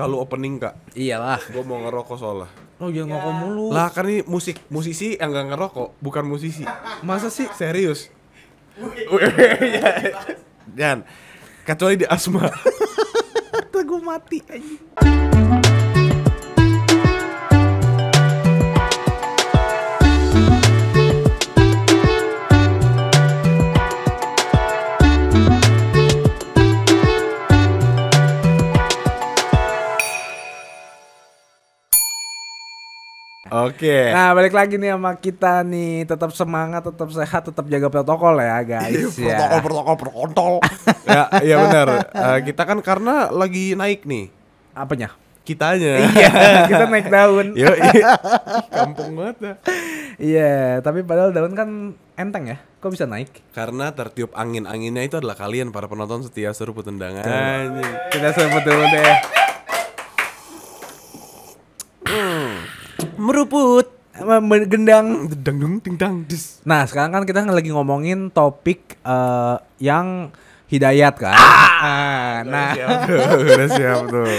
kalau opening kak iyalah gue mau ngerokok soalnya lo oh, jangan ya. ngerokok mulu lah kan ini musik musisi yang gak ngerokok bukan musisi masa sih serius iya. dan kecuali di asma gue mati aja Oke. Okay. Nah, balik lagi nih sama kita nih, tetap semangat, tetap sehat, tetap jaga protokol ya, guys. Iya, ya. Protokol, protokol, protokol. ya, iya benar. Uh, kita kan karena lagi naik nih. Apanya? Kitanya. Iya, kita naik daun. Yo, iya. kampung banget. Ya. Iya, tapi padahal daun kan enteng ya. Kok bisa naik? Karena tertiup angin-anginnya itu adalah kalian para penonton setia seruput tendangan. Kita seruput dulu deh. Hmm meruput gendang dang dung ting tang dis. Nah, sekarang kan kita lagi ngomongin topik uh, yang Hidayat kan. Ah, ah nah, siap, udah siap tuh.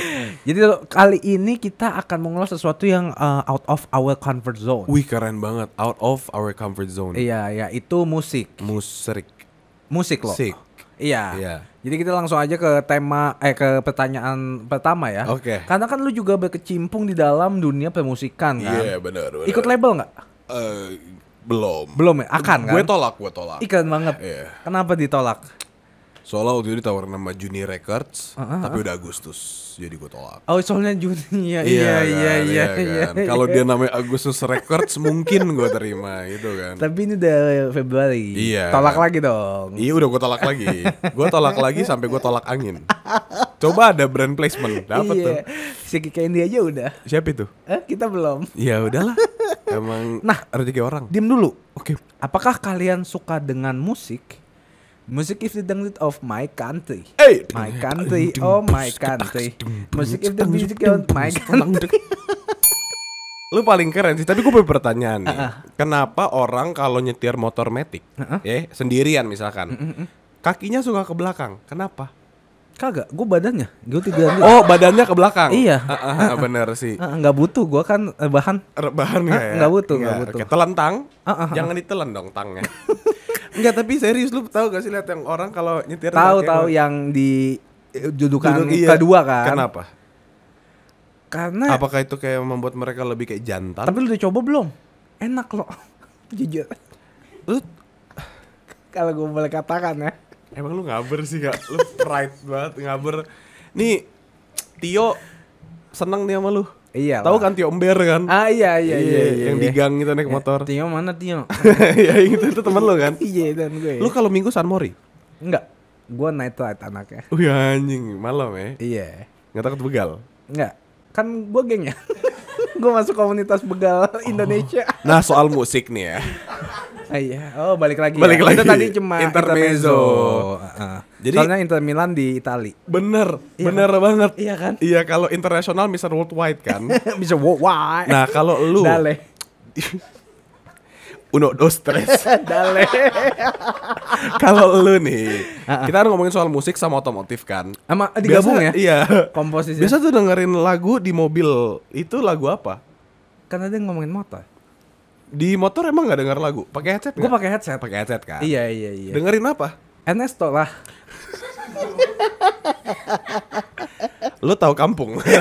Jadi kali ini kita akan mengulas sesuatu yang uh, out of our comfort zone. Wih keren banget, out of our comfort zone. Iya, ya itu musik. Musrik. Musik loh. Iya. Iya. Jadi kita langsung aja ke tema eh ke pertanyaan pertama ya. Oke. Okay. Karena kan lu juga berkecimpung di dalam dunia permusikan kan. Iya, yeah, benar, Ikut label nggak? Eh uh, belum. Belum ya? Akan kan? Gue tolak, gue tolak. Ikan banget. Yeah. Kenapa ditolak? Soalnya waktu itu ditawarin nama Juni Records, uh, -huh. tapi udah Agustus, jadi gue tolak. Oh soalnya Juni ya, iya iya kan, iya. iya, iya, iya. kan. iya Kalau dia namanya Agustus Records mungkin gue terima gitu kan. Tapi ini udah Februari. Iya. Tolak kan. lagi dong. Iya udah gue tolak lagi. gue tolak lagi sampai gue tolak angin. Coba ada brand placement, dapat iya. tuh. Si Kika ini aja udah. Siapa itu? Eh, kita belum. Ya udahlah. Emang nah, rezeki orang. Diam dulu. Oke. Okay. Apakah kalian suka dengan musik? Musik is the dangdut of my country. Hey, my country, oh my country. Musik is the music of my country. Lu paling keren sih, tapi gue punya pertanyaan nih. Uh-uh. Kenapa orang kalau nyetir motor metik, uh-uh. ya sendirian misalkan, kakinya suka ke belakang? Kenapa? Kagak, gue badannya, gue tiga Oh badannya ke belakang? Iya, ah, ah, uh-uh. bener sih. gak butuh, gue kan eh, bahan. Bahan nggak ya? Nggak butuh, nggak iya, butuh. Telentang, jangan ditelan dong tangnya. Enggak, tapi serius lu tahu gak sih lihat yang orang kalau nyetir Tahu tahu yang di eh, judukan Judul, iya. kedua kan. Kenapa? Karena Apakah itu kayak membuat mereka lebih kayak jantan? Tapi lu udah coba belum? Enak loh. Jujur. Lu kalau gue boleh katakan ya. Emang lu ngaber sih gak lu pride banget ngaber. Nih Tio seneng nih sama lu. Iya. Tahu kan Tio Ember kan? Ah iya iya iya. iya, iya yang iya. digang itu naik eh, motor. Tio mana Tio? ya itu itu teman lo kan? iya dan gue. Lu kalau Minggu San Mori? Enggak. Gue night light anaknya. Wih anjing, malam ya. Iya. Enggak takut begal? Enggak. Kan gue gengnya. gue masuk komunitas begal oh. Indonesia. Nah, soal musik nih ya. Ah, iya. Oh, balik lagi. Balik ya. lagi. Itu tadi cuma intermezzo. intermezzo. -uh. Jadi soalnya Inter Milan di Itali. Bener, iya bener kan? banget. Iya kan? Iya kalau internasional bisa Worldwide kan. bisa Worldwide. Nah kalau lu. Dale. Uno, dos, tres. Dale. kalau lu nih, kita harus ngomongin soal musik sama otomotif kan. Sama digabung Biasa, ya? Iya. Komposisi. Biasa tuh dengerin lagu di mobil. Itu lagu apa? karena dia ngomongin motor. Di motor emang nggak denger lagu? Pakai headset? Gue pakai headset. Pakai headset kan? Iya iya iya. Dengerin apa? Ernesto lah lu tahu kampung ya,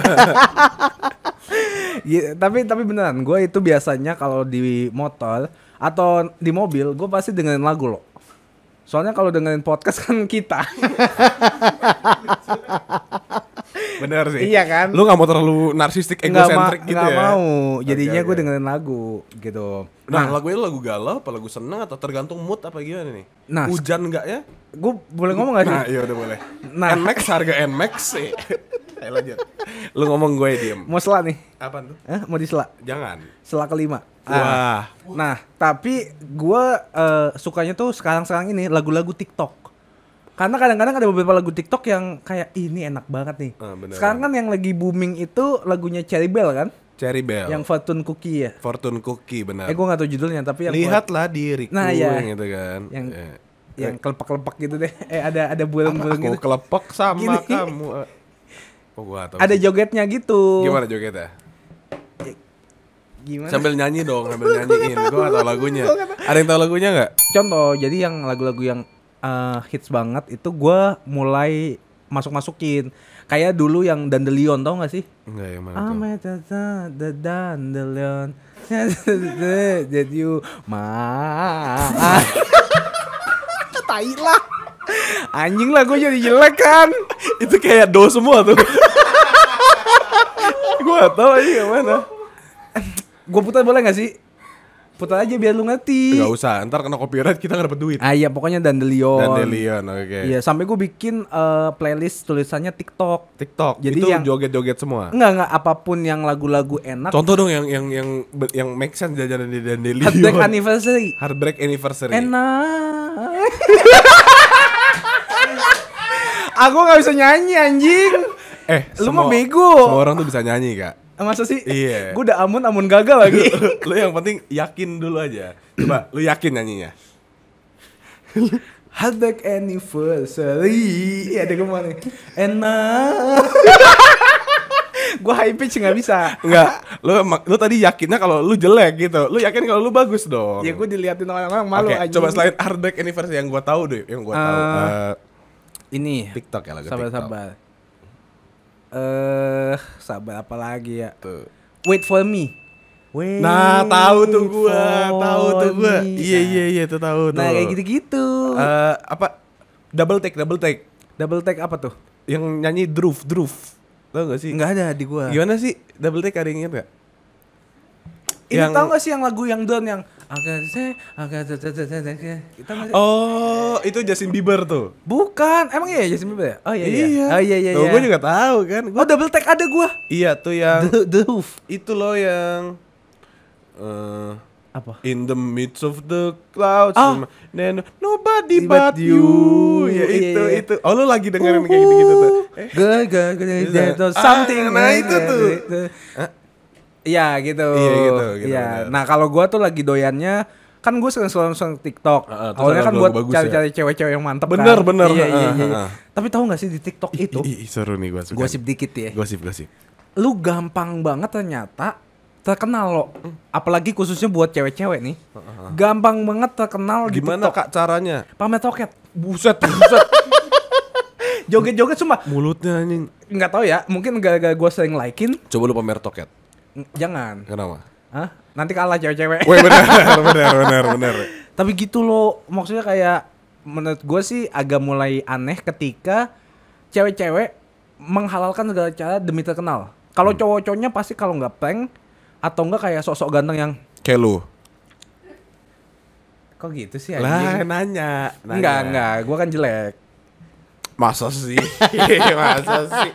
tapi tapi beneran gue itu biasanya kalau di motor atau di mobil gue pasti dengerin lagu lo soalnya kalau dengerin podcast kan kita Bener sih. Iya kan? Lu gak mau terlalu narsistik, egocentrik gitu gak ya? Gak mau. Jadinya okay, gue okay. dengerin lagu gitu. Nah, nah, lagu itu lagu galau apa lagu seneng atau tergantung mood apa gimana nih? Nah, Hujan gak ya? Gue boleh ngomong gak sih? Nah, iya udah boleh. Nah, NMAX harga NMAX sih. Ayo lanjut. Lu ngomong gue diem. Mau sela nih? Apa tuh? Eh, mau disela? Jangan. Sela kelima. Ah. Wah. Nah, tapi gue uh, sukanya tuh sekarang-sekarang ini lagu-lagu TikTok. Karena kadang-kadang ada beberapa lagu TikTok yang kayak ini enak banget nih. Ah, Sekarang kan yang lagi booming itu lagunya Cherry Bell kan? Cherry Bell. Yang Fortune Cookie ya? Fortune Cookie benar. Eh gue gak tau judulnya tapi yang Lihatlah gua... diriku nah, ya. itu kan. Yang ya. yang kelepek kelepak-kelepak gitu deh. Eh ada ada bulan-bulan gitu. kelepek kelepak sama Gini. kamu. Oh gua tahu. Ada sih. jogetnya gitu. Gimana jogetnya? Eh, gimana? Sambil nyanyi dong, sambil nyanyiin. gue gak tau lagunya. Ada yang tau lagunya nggak? Contoh, jadi yang lagu-lagu yang uh, hits banget itu gue mulai masuk-masukin kayak dulu yang Dandelion tau gak sih? Enggak yang mana tuh? the Dandelion that you ma tai lah anjing lah gue jadi jelek kan itu kayak do semua tuh gue gak tau aja yang mana gue putar boleh gak sih? putar aja biar lu ngerti. Gak usah, ntar kena copyright kita gak dapet duit. Ah iya, pokoknya Dandelion. Dandelion, oke. Okay. Iya, sampai gue bikin uh, playlist tulisannya TikTok. TikTok. Jadi itu yang joget-joget semua. Enggak, enggak apapun yang lagu-lagu enak. Contoh dong yang yang yang yang make sense jajanan di Dandelion. Heartbreak Anniversary. Heartbreak Anniversary. Enak. Aku gak bisa nyanyi anjing. Eh, lu semua, mau bego. Semua orang tuh bisa nyanyi, Kak masa sih iya gue udah amun amun gagal lagi lo yang penting yakin dulu aja coba lu yakin nyanyinya Heartbreak anniversary iya deh gue Enak Gue high pitch gak bisa Enggak lu, lu tadi yakinnya kalau lu jelek gitu Lu yakin kalau lu bagus dong Ya gue diliatin orang-orang malu okay, aja Coba selain Hardback anniversary yang gue tahu deh Yang gue uh, tahu uh, Ini TikTok ya lagu sabar, TikTok Sabar-sabar Eh, uh, sabar apa lagi ya? Tuh. Wait for me. Nah, Wait nah, tahu tuh gua, tahu tuh gua. Iya, Iya iya iya tuh tahu Nah, kayak gitu-gitu. Uh, apa double take, double take. Double take apa tuh? Yang nyanyi Druf, Druf. Tahu gak sih? Enggak ada di gua. Gimana sih double take ada yang ingat gak? Ini yang... tahu gak sih yang lagu yang don yang agak saya agak kita masih... oh itu Justin Bieber tuh bukan emang iya Justin Bieber ya? oh iya iya, iya. oh iya iya, tuh, iya. gue juga tahu kan gua... oh double tag ada gue iya tuh yang the, the hoof itu loh yang uh, apa in the midst of the clouds oh. Ah. then nobody but, you, you. ya iya, iya, itu iya. itu oh lu lagi dengerin uh kayak gitu gitu tuh eh. gue, gue, good, something nah itu tuh Iya gitu. Iya gitu. gitu iya. Nah kalau gue tuh lagi doyannya kan gue sering selalu sering TikTok. Uh, Awalnya kan buat ya? cari-cari cewek-cewek yang mantep bener, kan. Bener Iya, iya, ah, iya, iya. Tapi tahu gak sih di TikTok itu? I, seru nih gue. Gosip dikit ya. Gosip gosip. Lu gampang banget ternyata terkenal lo. Apalagi khususnya buat cewek-cewek nih. Gampang banget terkenal Gimana di Gimana kak caranya? Pamer toket. Buset buset. Joget-joget cuma mulutnya anjing. Nggak tahu ya, mungkin gak-gak gue sering likein. Coba lu pamer toket jangan. Kenapa? Hah? Nanti kalah cewek-cewek. Wih benar, benar, benar, benar. Tapi gitu loh, maksudnya kayak menurut gue sih agak mulai aneh ketika cewek-cewek menghalalkan segala cara demi terkenal. Kalau hmm. cowok-cowoknya pasti kalau nggak peng atau nggak kayak sosok ganteng yang kayak lu. Kok gitu sih Lah nanya, nanya. Enggak, enggak, gua kan jelek. Masa sih? Masa sih?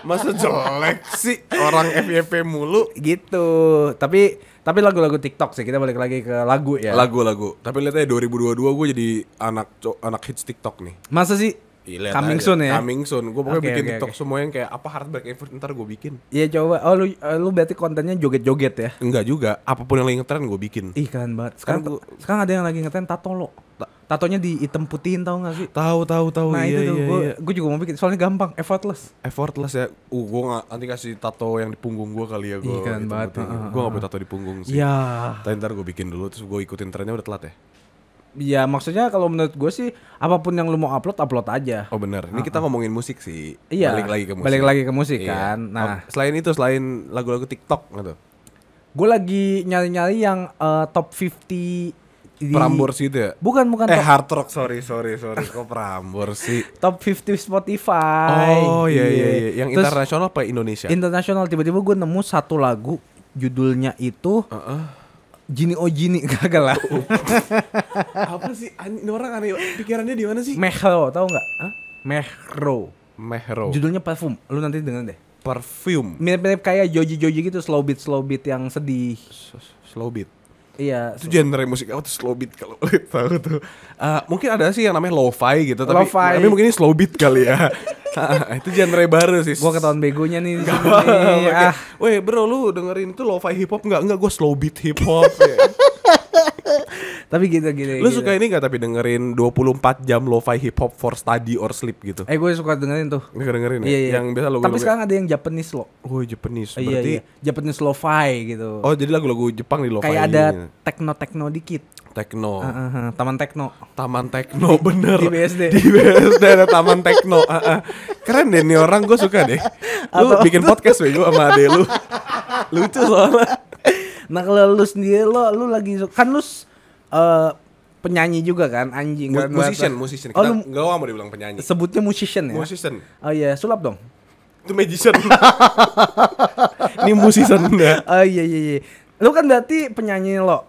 Masa jelek sih orang FYP mulu gitu. Tapi tapi lagu-lagu TikTok sih. Kita balik lagi ke lagu ya. Lagu-lagu. Tapi lihat aja 2022 gue jadi anak anak hits TikTok nih. Masa sih? Ya, coming aja. soon ya. Coming soon. Gue pokoknya okay, bikin okay, TikTok okay. semua yang kayak apa heartbreak effort ntar gue bikin. Iya coba. Oh lu lu berarti kontennya joget-joget ya? Enggak juga. Apapun yang lagi ngetren gue bikin. Ih keren banget. Sekarang sekarang, gua, sekarang ada yang lagi ngetren tato lo tatonya di hitam putihin tau gak sih? Tahu tahu tahu. Nah iya, itu tuh iya, gue iya. gue juga mau bikin soalnya gampang, effortless. Effortless ya. Uh gue nggak nanti kasih tato yang di punggung gue kali ya gue. Iya kan banget. Uh, gue nggak punya tato di punggung sih. Iya. Tapi ntar gue bikin dulu terus gue ikutin trennya udah telat ya. Iya maksudnya kalau menurut gue sih apapun yang lu mau upload upload aja. Oh benar. Ini uh -uh. kita ngomongin musik sih. Iya. Balik lagi ke musik. Balik lagi ke musik iya. kan. Nah oh, selain itu selain lagu-lagu TikTok gitu. Gue lagi nyari-nyari yang uh, top 50 di Prambors gitu ya? Bukan bukan Eh top, Hard Rock sorry sorry sorry kok Prambors sih. Top 50 Spotify. Oh iya iya gitu. iya yang internasional apa Indonesia? Internasional tiba-tiba gue nemu satu lagu judulnya itu uh -uh. Jini oh Jini kagak lah. apa sih ini orang aneh pikirannya di mana sih? Mehro tahu nggak? Hah? Mehro. Mehro. Judulnya parfum. Lu nanti dengerin deh. Perfume. Mirip-mirip kayak Joji Joji gitu slow beat slow beat yang sedih. Slow beat. Iya. Itu genre musik apa tuh slow beat kalau tahu tuh. Uh, mungkin ada sih yang namanya lo-fi gitu tapi tapi mungkin ini slow beat kali ya. nah, itu genre baru sih. Gua ketahuan begonya nih. Gak apa, iya. ah. Weh bro lu dengerin itu lo-fi hip hop nggak? Nggak, gue slow beat hip hop. ya. tapi gitu gitu. Lu gitu. suka ini gak tapi dengerin 24 jam lo-fi hip hop for study or sleep gitu? Eh gue suka dengerin tuh. dengerin, dengerin ya. Iya, iya. Yang biasa lo Tapi sekarang ada yang Japanese lo. Oh, Japanese. Iya, Berarti iya, iya. Japanese lo-fi gitu. Oh, jadi lagu-lagu Jepang di lo-fi. Kayak ada techno-techno dikit. Tekno. Uh, ah, uh, ah, uh, ah. Taman Tekno. Taman Tekno bener. Di BSD. Di BSD ada Taman Tekno. Uh, uh. Keren deh nih orang gue suka deh. Lu Atau bikin podcast gue sama ade lu. Lucu soalnya nah kalau lu sendiri lo lu lagi kan lu uh, penyanyi juga kan anjing kan musician musician oh, lu, mau dibilang penyanyi sebutnya musician ya musician oh iya yeah. sulap dong itu magician ini musician ya. oh iya iya iya lu kan berarti penyanyi lo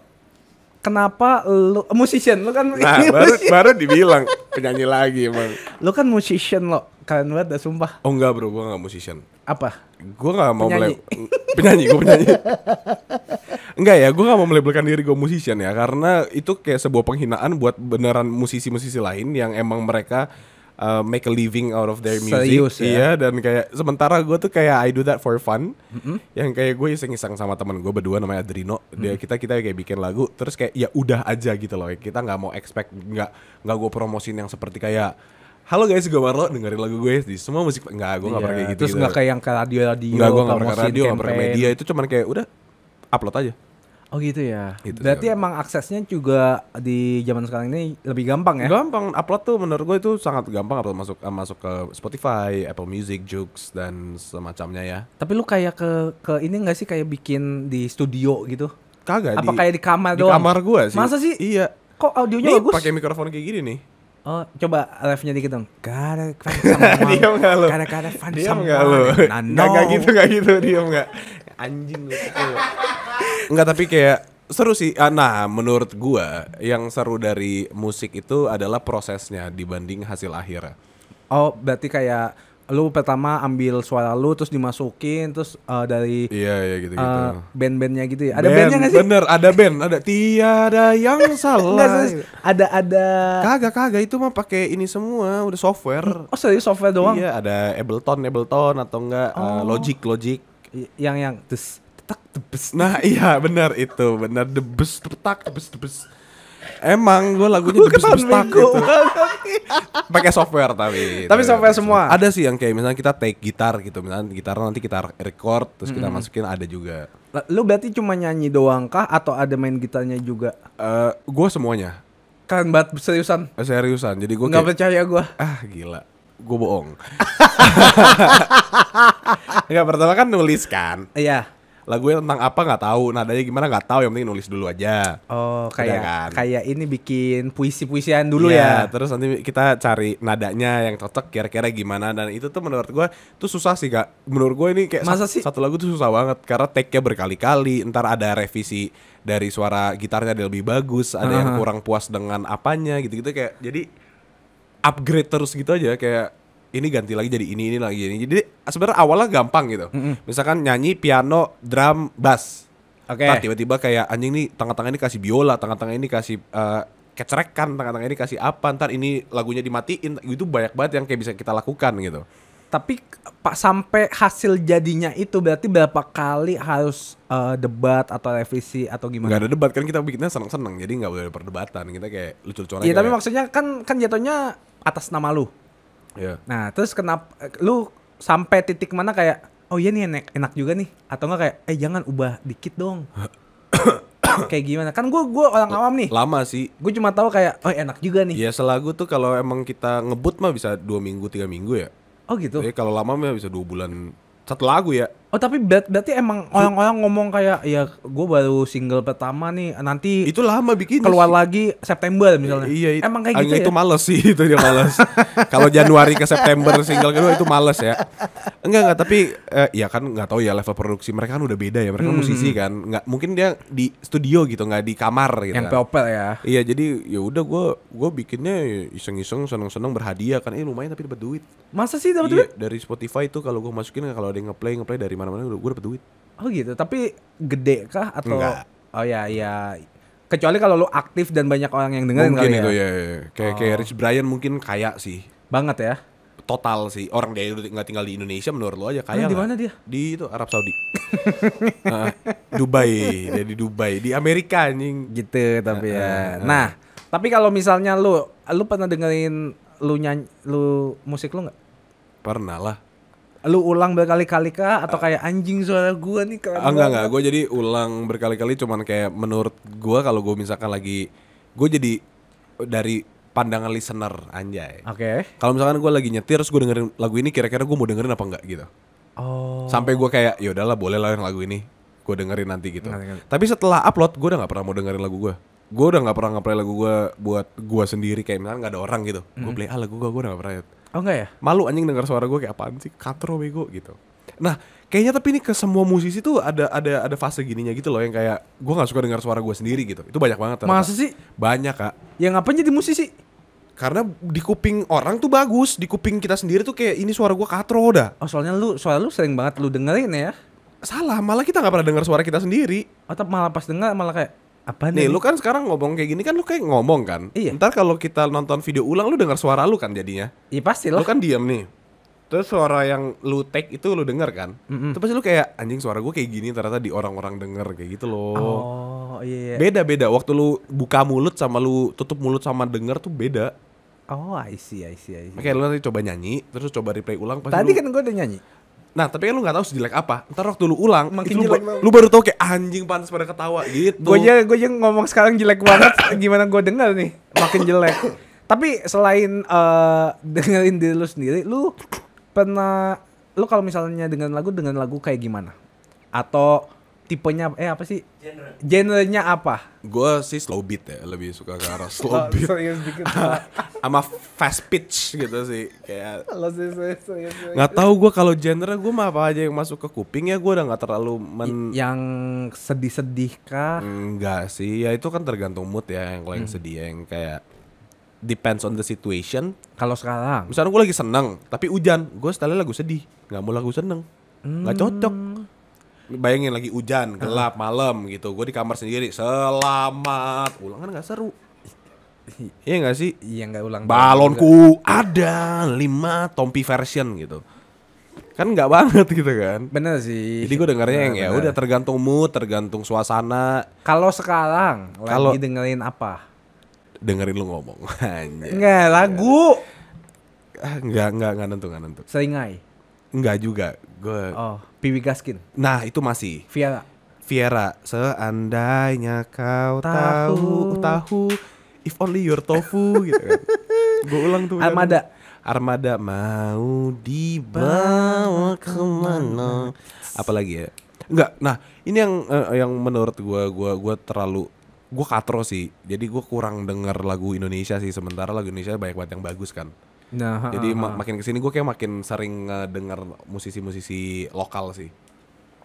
kenapa lu musician lu kan nah, ini baru musician. baru dibilang penyanyi lagi emang lu kan musician lo kalian banget dah sumpah oh enggak bro gua enggak musician apa gua enggak mau mulai penyanyi gua penyanyi Enggak ya, gue gak mau melabelkan diri gue musician ya Karena itu kayak sebuah penghinaan buat beneran musisi-musisi lain Yang emang mereka uh, make a living out of their music Serius, ya? Iya dan kayak sementara gue tuh kayak I do that for fun mm-hmm. Yang kayak gue iseng-iseng sama temen gue berdua namanya Adrino mm kita kita kayak bikin lagu Terus kayak ya udah aja gitu loh Kita gak mau expect Gak, gak gue promosiin yang seperti kayak Halo guys, gue Marlo, dengerin lagu gue di semua musik Enggak, gue yeah. gak pernah iya, kayak gitu Terus gitu. gak kayak yang ke radio-radio Enggak, gue gak pernah ke radio, gak pernah ke media Itu cuman kayak udah upload aja. Oh gitu ya. Gitu Berarti sih, emang aksesnya juga di zaman sekarang ini lebih gampang ya? Gampang. Upload tuh menurut gue itu sangat gampang upload masuk eh, masuk ke Spotify, Apple Music, Joox dan semacamnya ya. Tapi lu kayak ke ke ini enggak sih kayak bikin di studio gitu? Kagak. Apa di, kayak di kamar di doang? Di kamar gue sih. Masa sih? Iya. Kok audionya nih, bagus? pakai mikrofon kayak gini nih. Oh, coba live-nya dikit dong. Gara fans sama Diam enggak lu? Gara gara fans sama. Diam enggak lu? Enggak nah, gitu, enggak gitu, diam enggak anjing lu. Enggak tapi kayak seru sih. Ah, nah, menurut gua yang seru dari musik itu adalah prosesnya dibanding hasil akhirnya. Oh, berarti kayak lu pertama ambil suara lu terus dimasukin terus uh, dari iya iya gitu gitu band-bandnya gitu ya ada band, bandnya gak sih bener ada band ada tiada yang salah Nggak, ada ada kagak kagak itu mah pakai ini semua udah software oh serius software doang iya ada Ableton Ableton atau enggak eh, oh. uh, Logic Logic yang yang tes tetak tebes Nah, iya benar itu, benar debes tetak tebes tebes Emang gue lagunya gue debes tebes tak gitu. Pakai software tapi. Tapi software semua. Ada sih yang kayak misalnya kita take gitar gitu, misalnya gitar nanti kita record terus kita masukin ada juga. Lu berarti cuma nyanyi doang kah atau ada main gitarnya juga? uh, eh, gue semuanya. Kan buat seriusan. Eh, seriusan. Jadi gue nggak percaya gue. Ah, gila gue bohong. Enggak pertama kan nulis kan. Iya. Lagunya tentang apa nggak tahu, nadanya gimana nggak tahu, yang penting nulis dulu aja. Oh, kayak kan? kayak ini bikin puisi-puisian dulu iya, ya. Terus nanti kita cari nadanya yang cocok kira-kira gimana dan itu tuh menurut gue tuh susah sih kak. Menurut gue ini kayak Masa sih? satu lagu tuh susah banget karena take-nya berkali-kali, ntar ada revisi dari suara gitarnya ada lebih bagus, ada uh -huh. yang kurang puas dengan apanya gitu-gitu kayak jadi upgrade terus gitu aja kayak ini ganti lagi jadi ini ini lagi ini jadi sebenarnya awalnya gampang gitu mm -hmm. misalkan nyanyi piano drum bass Oke. Okay. Nah, tiba-tiba kayak anjing nih tengah-tengah ini kasih biola, tengah-tengah ini kasih uh, kecerekan, tengah-tengah ini kasih apa, ntar ini lagunya dimatiin, itu banyak banget yang kayak bisa kita lakukan gitu. Tapi pak sampai hasil jadinya itu berarti berapa kali harus uh, debat atau revisi atau gimana? Gak ada debat kan kita bikinnya seneng-seneng, jadi nggak boleh perdebatan kita kayak lucu-lucuan. Iya tapi ya. maksudnya kan kan jatuhnya atas nama lu. Yeah. Nah, terus kenapa lu sampai titik mana kayak oh iya nih enak, enak juga nih atau enggak kayak eh jangan ubah dikit dong. kayak gimana? Kan gue gua orang awam nih. Lama sih. Gue cuma tahu kayak oh enak juga nih. Ya selagu tuh kalau emang kita ngebut mah bisa dua minggu tiga minggu ya. Oh gitu. Jadi kalau lama mah bisa dua bulan satu lagu ya. Oh tapi ber berarti emang orang-orang ngomong kayak ya gue baru single pertama nih nanti itu lama bikin keluar sih. lagi September misalnya. Iya, iya. Emang kayak gitu ya? itu ya? males sih itu dia males. Kalau Januari ke September single kedua itu males ya. Enggak enggak tapi eh, ya kan nggak tahu ya level produksi mereka kan udah beda ya mereka kan hmm. musisi kan nggak mungkin dia di studio gitu nggak di kamar gitu. Yang kan. ya. Iya jadi ya udah gue gue bikinnya iseng-iseng seneng-seneng berhadiah kan ini eh, lumayan tapi dapat duit. Masa sih dapat iya, duit? Dari Spotify itu kalau gue masukin kalau ada yang ngeplay ngeplay dari mana-mana gue dapet duit. Oh gitu, tapi gede kah atau Enggak. Oh ya ya kecuali kalau lu aktif dan banyak orang yang dengar mungkin itu ya. ya, ya. ya. Kayak oh. kayak Rich Brian mungkin kaya sih. Banget ya. Total sih orang dia nggak tinggal di Indonesia menurut lo aja kaya. di mana dia? Di itu Arab Saudi. uh, Dubai, jadi Dubai, di Amerika anjing. Gitu tapi uh, ya. Uh, uh. Nah, tapi kalau misalnya lu lu pernah dengerin lu nyanyi lu musik lu nggak? Pernah lah lu ulang berkali-kali kah atau kayak anjing suara gua nih keren ah, enggak enggak gua jadi ulang berkali-kali cuman kayak menurut gua kalau gua misalkan lagi gua jadi dari pandangan listener anjay. Oke. Okay. Kalau misalkan gua lagi nyetir terus gua dengerin lagu ini kira-kira gua mau dengerin apa enggak gitu. Oh. Sampai gua kayak ya udahlah boleh lah yang lagu ini gue dengerin nanti gitu. Tapi setelah upload gue udah nggak pernah mau dengerin lagu gue gue udah nggak pernah ngeplay lagu gue buat gue sendiri kayak misalnya nggak ada orang gitu mm. gue play ah lagu gue gue udah gak pernah oh enggak ya malu anjing dengar suara gue kayak apaan sih katro bego gitu nah kayaknya tapi ini ke semua musisi tuh ada ada ada fase gininya gitu loh yang kayak gue nggak suka dengar suara gue sendiri gitu itu banyak banget masa sih banyak kak yang ngapain jadi musisi karena di kuping orang tuh bagus di kuping kita sendiri tuh kayak ini suara gue katro dah oh soalnya lu soalnya lu sering banget lu dengerin ya salah malah kita nggak pernah dengar suara kita sendiri atau malah pas dengar malah kayak apa nih? Nih, lu kan sekarang ngomong kayak gini kan lu kayak ngomong kan? Iya. Ntar kalau kita nonton video ulang lu dengar suara lu kan jadinya? Iya pasti lah. Lu kan diam nih. Terus suara yang lu take itu lu denger kan? Mm -hmm. Terus pasti lu kayak anjing suara gue kayak gini ternyata di orang-orang denger kayak gitu loh. Oh iya, iya. Beda-beda waktu lu buka mulut sama lu tutup mulut sama denger tuh beda. Oh, I see, I see, I see. Oke, lu nanti coba nyanyi, terus coba replay ulang. Pasti Tadi lu... kan gue udah nyanyi. Nah, tapi kan lu gak tahu sejelek apa. Ntar waktu lu ulang, makin jelek. lu baru tau kayak anjing pantas pada ketawa gitu. Gue aja gue aja ngomong sekarang jelek banget, gimana gue dengar nih? Makin jelek. tapi selain uh, dengerin diri lu sendiri, lu pernah lu kalau misalnya dengan lagu dengan lagu kayak gimana? Atau tipenya eh apa sih genre genrenya apa gue sih slow beat ya lebih suka ke arah slow oh, beat sama fast pitch gitu sih kayak nggak tahu gue kalau genre gue mah apa aja yang masuk ke kuping ya gue udah nggak terlalu men yang sedih-sedih kah enggak sih ya itu kan tergantung mood ya yang kalau yang hmm. sedih yang kayak depends on the situation kalau sekarang misalnya gue lagi seneng tapi hujan gue setelah lagu sedih nggak mau lagu seneng nggak hmm. cocok bayangin lagi hujan gelap malam gitu gue di kamar sendiri selamat ulangan nggak seru iya nggak sih iya nggak ulang balonku ada lima tompi version gitu kan nggak banget gitu kan bener sih jadi gue dengarnya yang ya udah tergantung mood tergantung suasana kalau sekarang kalau lagi dengerin apa dengerin lu ngomong nggak lagu ah, nggak nggak nggak nentu nggak nentu seringai nggak juga Gue. Oh, Piwi Gaskin. Nah, itu masih. Viera. Viera, seandainya kau tahu tahu if only your tofu gitu kan. Gue ulang tuh. Armada. Armada mau dibawa kemana? Apalagi ya? Enggak. Nah, ini yang uh, yang menurut gue gue gue terlalu gue katro sih. Jadi gue kurang denger lagu Indonesia sih. Sementara lagu Indonesia banyak banget yang bagus kan. Nah, Jadi ha, ha. Ma makin kesini gue kayak makin sering dengar musisi-musisi lokal sih.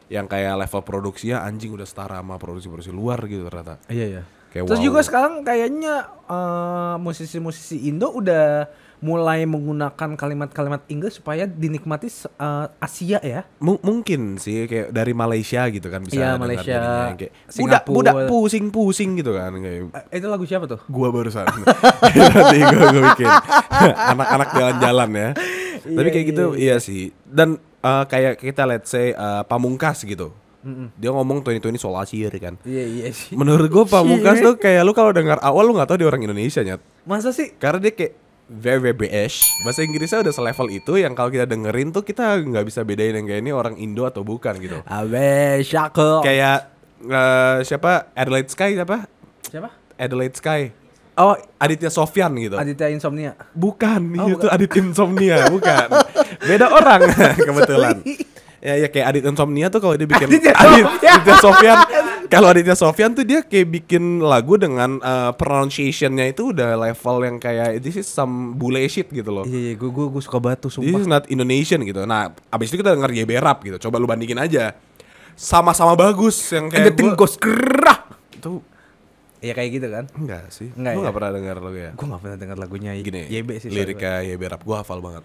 Yang kayak level produksinya anjing udah setara sama produksi-produksi luar gitu ternyata. Iya, iya. Kayak Terus wow. juga sekarang kayaknya eh, musisi-musisi uh, Indo udah mulai menggunakan kalimat-kalimat Inggris supaya dinikmati uh, Asia ya. M mungkin sih kayak dari Malaysia gitu kan bisa Iya, Malaysia. Kayak budak budak pusing-pusing gitu kan kayak. Uh, itu lagu siapa tuh? Gua barusan. Nanti gua, gua bikin anak-anak jalan-jalan ya. Iya, Tapi kayak gitu iya, iya, iya sih. Dan uh, kayak kita let's say uh, pamungkas gitu Mm-mm. Dia ngomong Tony Tony ya kan. Iya yeah, iya yeah, sih. Menurut gua Pamungkas iya. tuh kayak lu kalau dengar awal lu nggak tau dia orang Indonesia nyat. Masa sih? Karena dia kayak VVBS bahasa Inggrisnya udah selevel itu yang kalau kita dengerin tuh kita nggak bisa bedain yang kayak ini orang Indo atau bukan gitu. Abe Shako. Kayak uh, siapa Adelaide Sky siapa? Siapa? Adelaide Sky. Oh, Aditya Sofyan gitu. Aditya Insomnia. Bukan, oh, itu bukan. Aditya Insomnia, bukan. Beda orang kebetulan. Sorry ya, ya kayak Adit Insomnia tuh kalau dia bikin Aditya, Adit, Aditya kalau Aditya Sofian tuh dia kayak bikin lagu dengan uh, pronunciationnya itu udah level yang kayak this is some bule shit gitu loh iya iya gue gue suka batu sumpah this is not Indonesian gitu nah abis itu kita denger YB Rap gitu coba lu bandingin aja sama-sama bagus yang kayak gue ghost kerah itu Ya kayak gitu kan? Enggak sih. Enggak, lu ya? pernah denger lagu ya? Gue enggak pernah denger lagunya Gini, YB sih. Liriknya YB Rap gue hafal banget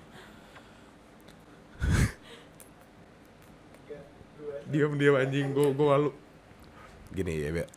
diam diam anjing gue gue malu gini ya biar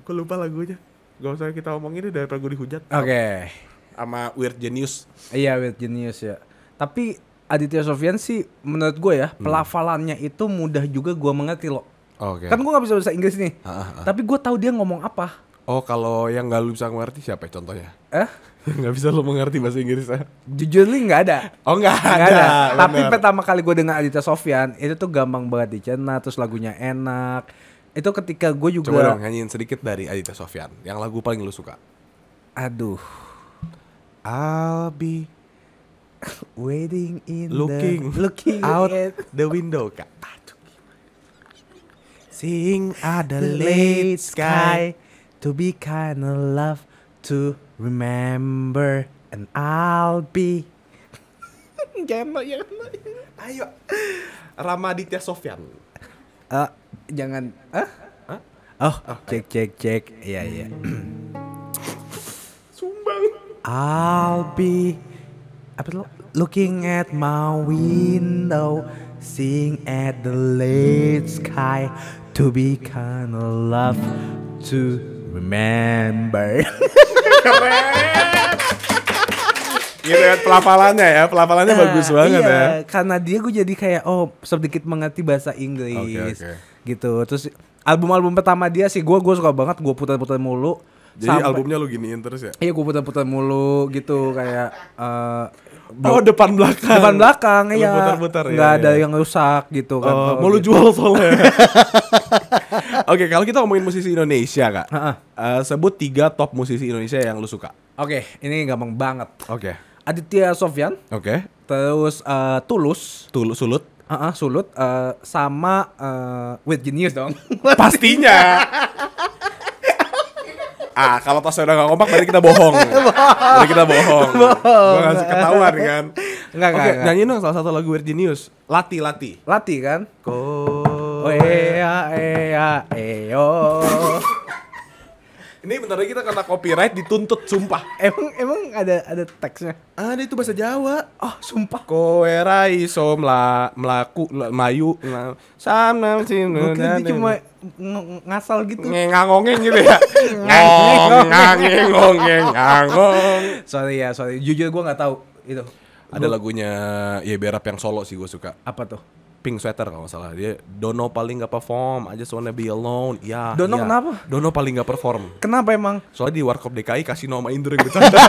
gue lupa lagunya gak usah kita omongin deh dari gue dihujat oke okay. sama Weird Genius iya Weird Genius ya tapi Aditya Sofian sih menurut gue ya hmm. pelafalannya itu mudah juga gue mengerti loh okay. kan gue gak bisa bahasa Inggris nih ha, ah, ah, ha, ah. ha. tapi gue tahu dia ngomong apa oh kalau yang gak lu bisa ngerti siapa ya contohnya eh Gak bisa lo mengerti bahasa Inggris ah. jujur nih gak ada. Oh gak ada. ada. Tapi pertama kali gue dengar Adita Sofyan itu tuh gampang banget dicerna, terus lagunya enak. Itu ketika gue juga. Coba dong nyanyiin sedikit dari Adita Sofyan, yang lagu paling lo suka. Aduh. I'll be waiting in looking, the looking out at the window kak. Aduh. Seeing other late sky to be kind kinda love to Remember and I'll be. jangan ya Ayo. Ramaditya Sofyan. Uh, jangan. Huh? Eh? Huh? Oh, oh, cek cek cek. Iya iya. Sumbang. I'll be apa lo? Looking at my window, seeing at the late sky, to be kind of love to remember. Keren. Iya lihat pelafalannya ya, pelafalannya nah, bagus banget iya, ya. Karena dia gue jadi kayak oh sedikit mengerti bahasa Inggris okay, okay. gitu. Terus album-album pertama dia sih gue gue suka banget, gue putar-putar mulu. Jadi Sampai, albumnya lu giniin terus ya? Iya gue putar-putar mulu gitu kayak uh, Oh depan belakang. Depan belakang iya. ya. Putar-putar ya. Gak iya, ada ya. yang rusak gitu kan. Oh, oh, mau lu gitu. jual soalnya. Oke, okay, kalau kita ngomongin musisi Indonesia kak, uh -uh. uh, sebut tiga top musisi Indonesia yang lu suka. Oke, okay, ini gampang banget. Oke. Okay. Aditya Sofyan. Oke. Okay. Terus uh, Tulus. Tulus Sulut. Uh -uh, Sulut. Uh, sama uh, With Genius dong. Pastinya ah kalau pas udah gak kompak berarti kita bohong berarti kita bohong gue ngasih ketahuan kan Enggak, okay, nyanyi dong salah satu lagu Weird Genius Lati, Lati Lati kan? Ko Oh, ea, ea, e, ini bentar lagi kita kena copyright dituntut sumpah. Emang emang ada ada teksnya? Ada itu bahasa Jawa. Oh, sumpah. Koerai so mla, melaku mayu sana sini Sama sih. Mungkin cuma ngasal gitu. Ngangongeng gitu ya. Ngangongeng ngangong. Sorry ya, sorry. Jujur gua nggak tahu itu. Ada lagunya ya, berap yang solo sih gua suka. Apa tuh? Pink Sweater kalau nggak salah dia Dono paling nggak perform aja just wanna be alone ya Dono yeah. kenapa Dono paling nggak perform kenapa emang soalnya di Warkop DKI kasih nama Indro yang bercanda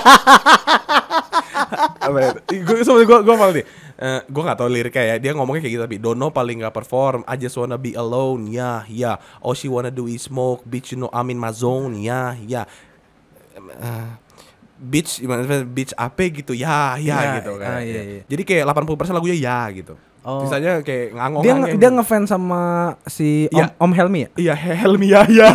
gue gue gue malah nih uh, eh, gue nggak tahu liriknya ya dia ngomongnya kayak gitu tapi Dono paling nggak perform I just wanna be alone ya yeah, ya yeah. all she wanna do is smoke bitch you know I'm in my zone ya yeah, ya yeah. uh, bitch gimana bitch apa gitu ya ya yeah, gitu kan uh, yeah, yeah. Iya. jadi kayak 80% lagunya ya gitu Oh. Sisanya kayak ngangong Dia nge dia ngefans sama si Om, ya. Om Helmi ya? Iya, Helmi ya. ya.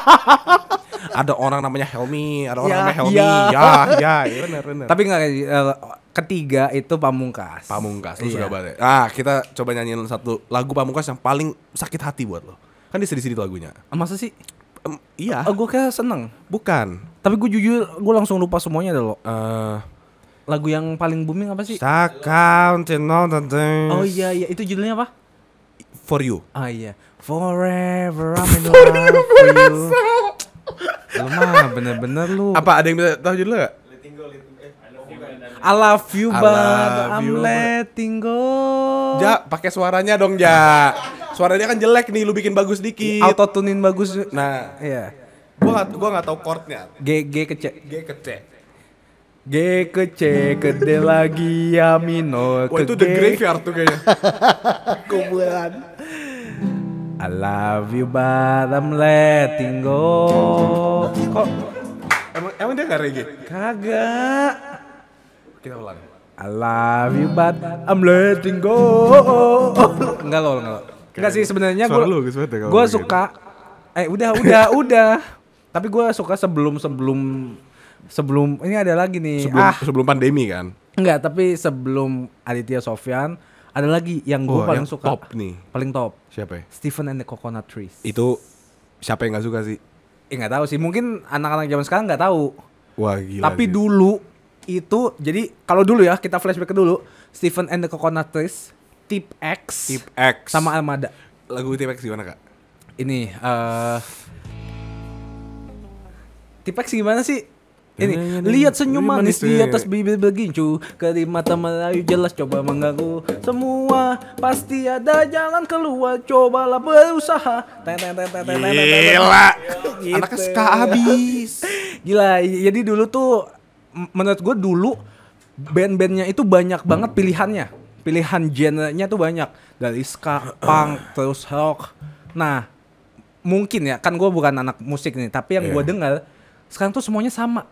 ada orang namanya Helmi, ada orang ya, namanya Helmi. Ya, ya, ya, ya benar Tapi enggak uh, eh, ketiga itu Pamungkas. Pamungkas lu iya. suka banget. Ah, kita coba nyanyiin satu lagu Pamungkas yang paling sakit hati buat lo. Kan di sedih-sedih lagunya. Ah, masa sih? Um, iya. Uh, oh, gue kayak seneng. Bukan. Tapi gue jujur, gue langsung lupa semuanya deh lo. Uh, lagu yang paling booming apa sih? Stuck out the things. Oh iya iya itu judulnya apa? For you. Ah iya. Forever I'm in love for you. For you. lu mah bener-bener lu. Apa ada yang bisa tahu judulnya gak? I love you, I love you but I'm you, letting go. Ja, pakai suaranya dong, Ja. Suaranya kan jelek nih, lu bikin bagus dikit. Auto tunin bagus. Nah, iya. Gua gak, gua gak tau chordnya. G G ke C. G ke C. G ke C ke D lagi ya minor Wah itu G. the graveyard tuh kayaknya Kuburan I love you but I'm letting go Kok Emang, emang dia gak reggae? Kagak Kita ulang I love you but I'm letting go Enggak loh, enggak loh Enggak sih sebenarnya gue Gue ya suka Eh udah, udah, udah Tapi gue suka sebelum-sebelum sebelum ini ada lagi nih. Sebelum, ah, sebelum pandemi kan? Enggak, tapi sebelum Aditya Sofyan ada lagi yang gue oh, paling yang suka. Top nih. Paling top. Siapa? Ya? Stephen and the Coconut Trees. Itu siapa yang nggak suka sih? eh, nggak tahu sih. Mungkin anak-anak zaman sekarang nggak tahu. Wah gila. Tapi sih. dulu itu jadi kalau dulu ya kita flashback ke dulu Stephen and the Coconut Trees, Tip X, Tip X sama Almada. Lagu Tip X gimana kak? Ini uh, Tip X gimana sih? Ini lihat senyum manis di iya. atas bibir begincu mata Melayu jelas coba mengganggu Semua pasti ada jalan keluar Cobalah berusaha Gila gitu. Anaknya suka habis Gila jadi dulu tuh Menurut gue dulu Band-bandnya itu banyak banget pilihannya Pilihan genre-nya tuh banyak Dari ska, punk, terus rock Nah mungkin ya kan gue bukan anak musik nih tapi yang yeah. gue iya. dengar sekarang tuh semuanya sama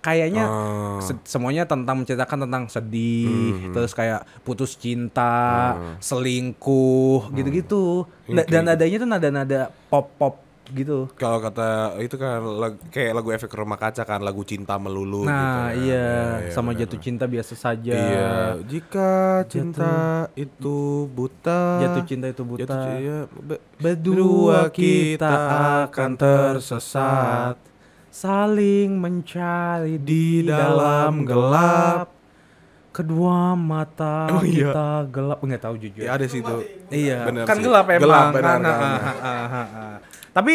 kayaknya ah. semuanya tentang menceritakan tentang sedih, -hmm. terus kayak putus cinta, ah. selingkuh, hmm. gitu-gitu. hmm. Okay. Dan nadanya tuh nada-nada pop-pop gitu. Kalau kata itu kan lagu, kayak lagu efek rumah kaca kan lagu cinta melulu. Nah gitu, iya, kan? iya ya, ya, sama bener. jatuh cinta biasa saja. Iya. Jika cinta jatuh, itu buta. Jatuh cinta itu buta. Jatuh, iya, be, berdua kita, kita akan tersesat saling mencari di, dalam gelap. kedua mata Emang oh, iya. kita gelap nggak tahu jujur ya ada sih itu iya bener kan sih. gelap emang gelap, nah, bener, nah nah, nah, nah, tapi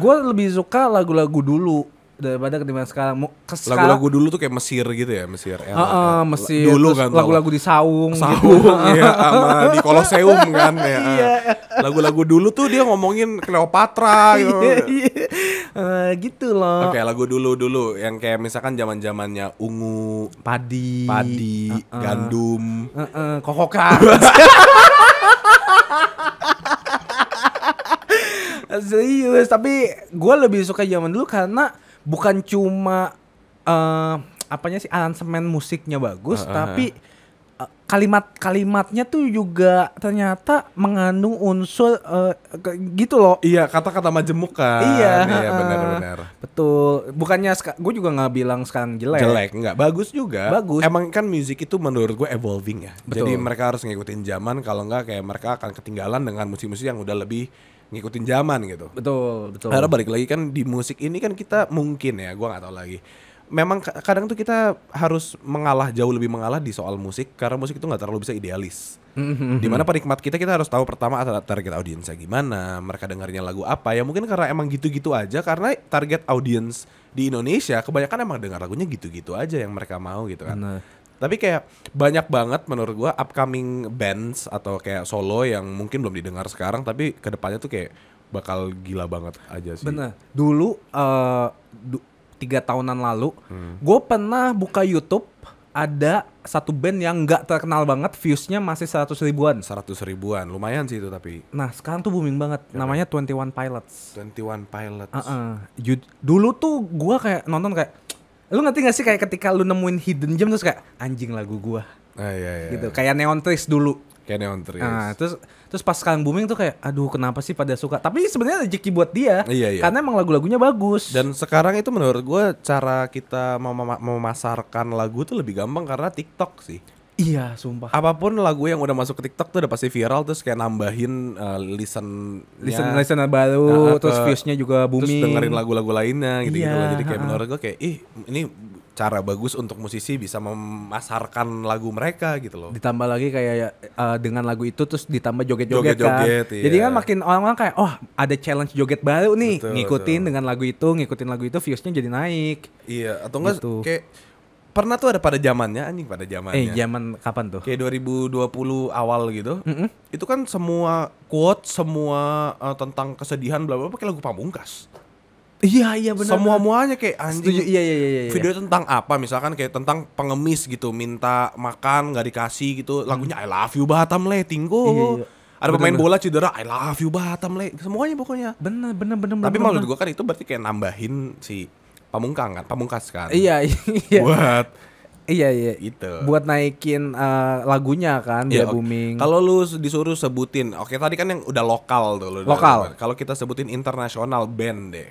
gue lebih suka lagu-lagu dulu daripada ketimbang sekarang lagu-lagu dulu tuh kayak Mesir gitu ya Mesir ya, uh, uh, Mesir dulu kan lagu-lagu di Saung gitu. Saung gitu. ya sama di Koloseum kan ya iya. lagu-lagu dulu tuh dia ngomongin Cleopatra gitu iya, iya uh, gitu loh. Oke, okay, lagu dulu dulu yang kayak misalkan zaman zamannya ungu, padi, padi, uh -uh. gandum, uh -uh. kokoka. Serius, tapi gue lebih suka zaman dulu karena bukan cuma uh, apanya sih aransemen musiknya bagus, uh -uh. tapi kalimat-kalimatnya tuh juga ternyata mengandung unsur uh, gitu loh. Iya, kata-kata majemuk kan. Iya, iya benar-benar. Betul. Bukannya gue juga nggak bilang sekarang jelek. Jelek, nggak. Bagus juga. Bagus. Emang kan musik itu menurut gue evolving ya. Betul. Jadi mereka harus ngikutin zaman. Kalau nggak kayak mereka akan ketinggalan dengan musik-musik yang udah lebih ngikutin zaman gitu. Betul, betul. Karena balik lagi kan di musik ini kan kita mungkin ya, gue nggak tahu lagi memang kadang tuh kita harus mengalah jauh lebih mengalah di soal musik karena musik itu nggak terlalu bisa idealis. Mm-hmm. Dimana penikmat kita kita harus tahu pertama target audiensnya gimana, mereka dengarnya lagu apa ya mungkin karena emang gitu-gitu aja karena target audiens di Indonesia kebanyakan emang dengar lagunya gitu-gitu aja yang mereka mau gitu kan. Nah. Tapi kayak banyak banget menurut gua upcoming bands atau kayak solo yang mungkin belum didengar sekarang tapi kedepannya tuh kayak bakal gila banget aja sih. Benar. Dulu uh, du tiga tahunan lalu, hmm. gue pernah buka YouTube ada satu band yang nggak terkenal banget, viewsnya masih seratus ribuan. Seratus ribuan, lumayan sih itu tapi. Nah sekarang tuh booming banget, ya, namanya Twenty One Pilots. Twenty One Pilots. Uh -uh. Dulu tuh gue kayak nonton kayak, lu ngerti gak sih kayak ketika lu nemuin hidden gem terus kayak anjing lagu gue. Ah, iya, iya. gitu iya. kayak neon trees dulu Kayak Neon Trees. Nah, terus terus pas sekarang booming tuh kayak aduh kenapa sih pada suka. Tapi sebenarnya rezeki buat dia. Iya, iya. Karena emang lagu-lagunya bagus. Dan sekarang itu menurut gue cara kita mem memasarkan lagu tuh lebih gampang karena TikTok sih. Iya, sumpah. Apapun lagu yang udah masuk ke TikTok tuh udah pasti viral terus kayak nambahin uh, eh, listen listen listen baru, nah, terus viewsnya juga booming. Terus dengerin lagu-lagu lainnya gitu-gitu iya, Jadi kayak uh -uh. menurut gue kayak ih ini cara bagus untuk musisi bisa memasarkan lagu mereka gitu loh. Ditambah lagi kayak uh, dengan lagu itu terus ditambah joget-joget kan. Joget, iya. Jadi kan makin orang-orang kayak oh ada challenge joget baru nih, betul, ngikutin betul. dengan lagu itu, ngikutin lagu itu viewsnya jadi naik. Iya, atau enggak gitu. kayak pernah tuh ada pada zamannya anjing pada zamannya. Eh, zaman kapan tuh? Kayak 2020 awal gitu. Mm -hmm. Itu kan semua quote, semua uh, tentang kesedihan bla bla pakai lagu pamungkas. Iya iya benar. Semua muanya kayak anjing. Setuju, iya, iya, iya iya iya. Video tentang apa misalkan kayak tentang pengemis gitu, minta makan nggak dikasih gitu. Hmm. Lagunya I love you Batam le tinggo. Iya, iya. Ada bener, pemain bener. bola cedera, I love you Batam le. Semuanya pokoknya. Bener bener bener. Tapi bener, menurut gue kan itu berarti kayak nambahin si pamungkang kan, pamungkas kan. Iya iya. Buat Iya iya itu Buat naikin uh, lagunya kan dia yeah, okay. booming. Kalau lu disuruh sebutin, oke okay, tadi kan yang udah lokal tuh lu. Lokal. Kalau kita sebutin internasional band deh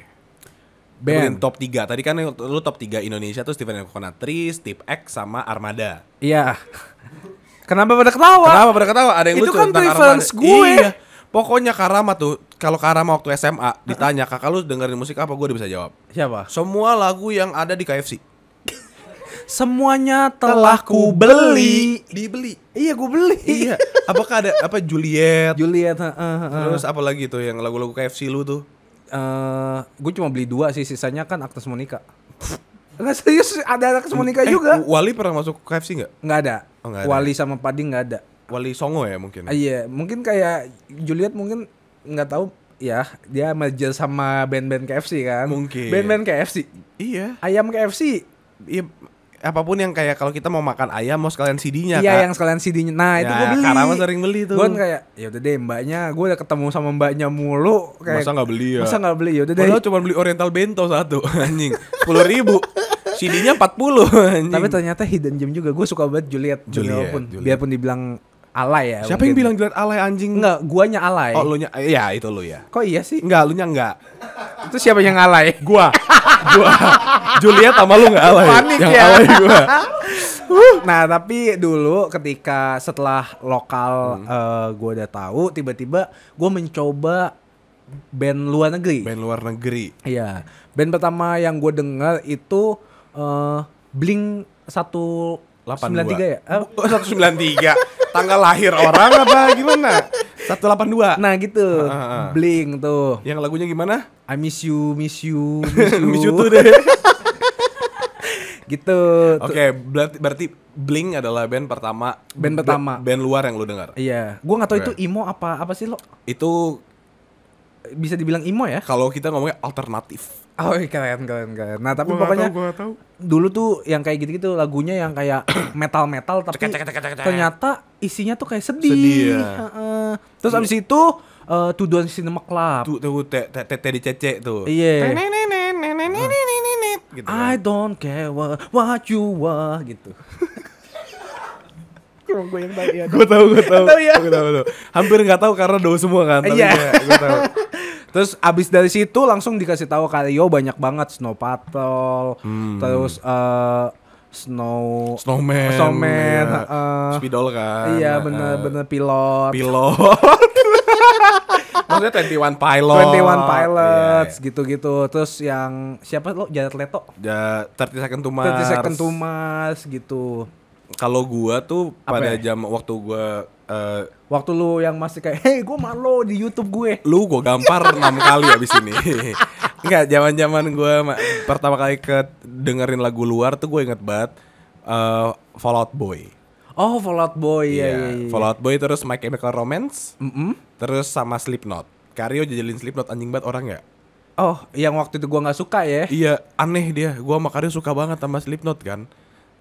band top 3. Tadi kan lu top 3 Indonesia tuh Steven Coconutri, Steve X sama Armada. Iya. Kenapa pada ketawa? Kenapa pada ketawa? Ada yang Itu lucu kan tentang preference gue. Iya. Pokoknya Karama tuh kalau Karama waktu SMA ditanya kakak lu dengerin musik apa gue udah bisa jawab. Siapa? Semua lagu yang ada di KFC. Semuanya telah ku beli. Dibeli. Iya, gue beli. iya. Apakah ada apa Juliet? Juliet. Uh, uh, uh. Terus apalagi tuh yang lagu-lagu KFC lu tuh? uh, eh, gue cuma beli dua sih, sisanya kan Agnes Monica. Enggak serius ada Agnes eh, Monica eh, juga. Wali pernah masuk KFC nggak? Nggak ada. Oh, ada. Wali sama Padi nggak ada. Wali Songo ya mungkin. Iya, uh, iya mungkin kayak Juliet mungkin nggak tahu ya dia merger sama band-band KFC kan mungkin band-band KFC iya ayam KFC iya apapun yang kayak kalau kita mau makan ayam mau sekalian CD-nya Iya, kak. yang sekalian CD-nya. Nah, ya, itu gue beli. karena sering beli tuh. Gue kan kayak ya udah deh mbaknya, gue udah ketemu sama mbaknya mulu kayak Masa nggak beli ya? Masa nggak beli? Ya udah deh. Padahal cuma beli Oriental bento satu anjing. Sepuluh ribu. CD-nya empat puluh. Tapi ternyata hidden gem juga. Gue suka banget Juliet. Juliet, pun, Juliet. biarpun dibilang alay ya. Siapa mungkin. yang bilang Juliet alay anjing? Enggak, guanya alay. Oh, lu nya ya itu lu ya. Kok iya sih? Nggak? lu nya nggak? itu siapa yang alay? Gua. gua Julia, sama lu gak alay Panik yang ya. alay gua nah tapi dulu ketika setelah lokal hmm. uh, gua udah tahu tiba-tiba gua mencoba band luar negeri band luar negeri iya band pertama yang gue dengar itu uh, Blink satu tiga ya? Eh, satu sembilan tiga Tanggal lahir orang apa gimana? 182. Nah gitu. Ah, ah, ah. Bling tuh. Yang lagunya gimana? I miss you, miss you, miss you. miss you deh. gitu. Oke, okay, berarti, berarti Bling adalah band pertama band pertama band, band luar yang lu dengar. Iya. Gue nggak tahu okay. itu emo apa apa sih lo? Itu bisa dibilang emo ya? Kalau kita ngomongnya alternatif. Oh keren keren keren. Nah tapi gua pokoknya tahu, gua tahu. dulu tuh yang kayak gitu-gitu lagunya yang kayak metal metal tapi cek, cek, cek, cek, ternyata isinya tuh kayak sedih. sedih ya. uh, terus abis itu uh, tuduhan Cinema Club. Tuh tuh di Cece tuh. Iya. Yeah. I don't care what, what you are gitu. Cuma gue yang tahu ya. Gue tahu, gue tahu. Gue tahu, tahu. Hampir nggak tahu karena doa semua kan. Iya. Gue tahu. Terus abis dari situ langsung dikasih tahu Kario banyak banget Snow Patrol, hmm. terus uh, Snow Snowman, Snowman, ya. uh, Spidol kan. Iya bener-bener eh. uh, pilot. Pilot. Maksudnya Twenty One Pilot. Twenty One Pilots iya. gitu-gitu. Yeah, Terus yang siapa lo Jared Leto? Ja, 30 Second to Mars. 30 Second to Mars gitu. Kalau gua tuh pada ya? jam waktu gua Uh, Waktu lu yang masih kayak, hey gue malu di YouTube gue. Lu gue gampar enam kali abis ini. Enggak, zaman zaman gue pertama kali ke dengerin lagu luar tuh gue inget banget uh, Fallout Boy. Oh Fallout Boy ya. Yeah. Yeah, yeah. Fallout Boy terus My Chemical Romance. Mm -hmm. Terus sama Slipknot. Kario jajalin Slipknot anjing banget orang ya. Oh, yang waktu itu gua nggak suka ya? Iya, aneh dia. Gua makanya suka banget sama Slipknot kan.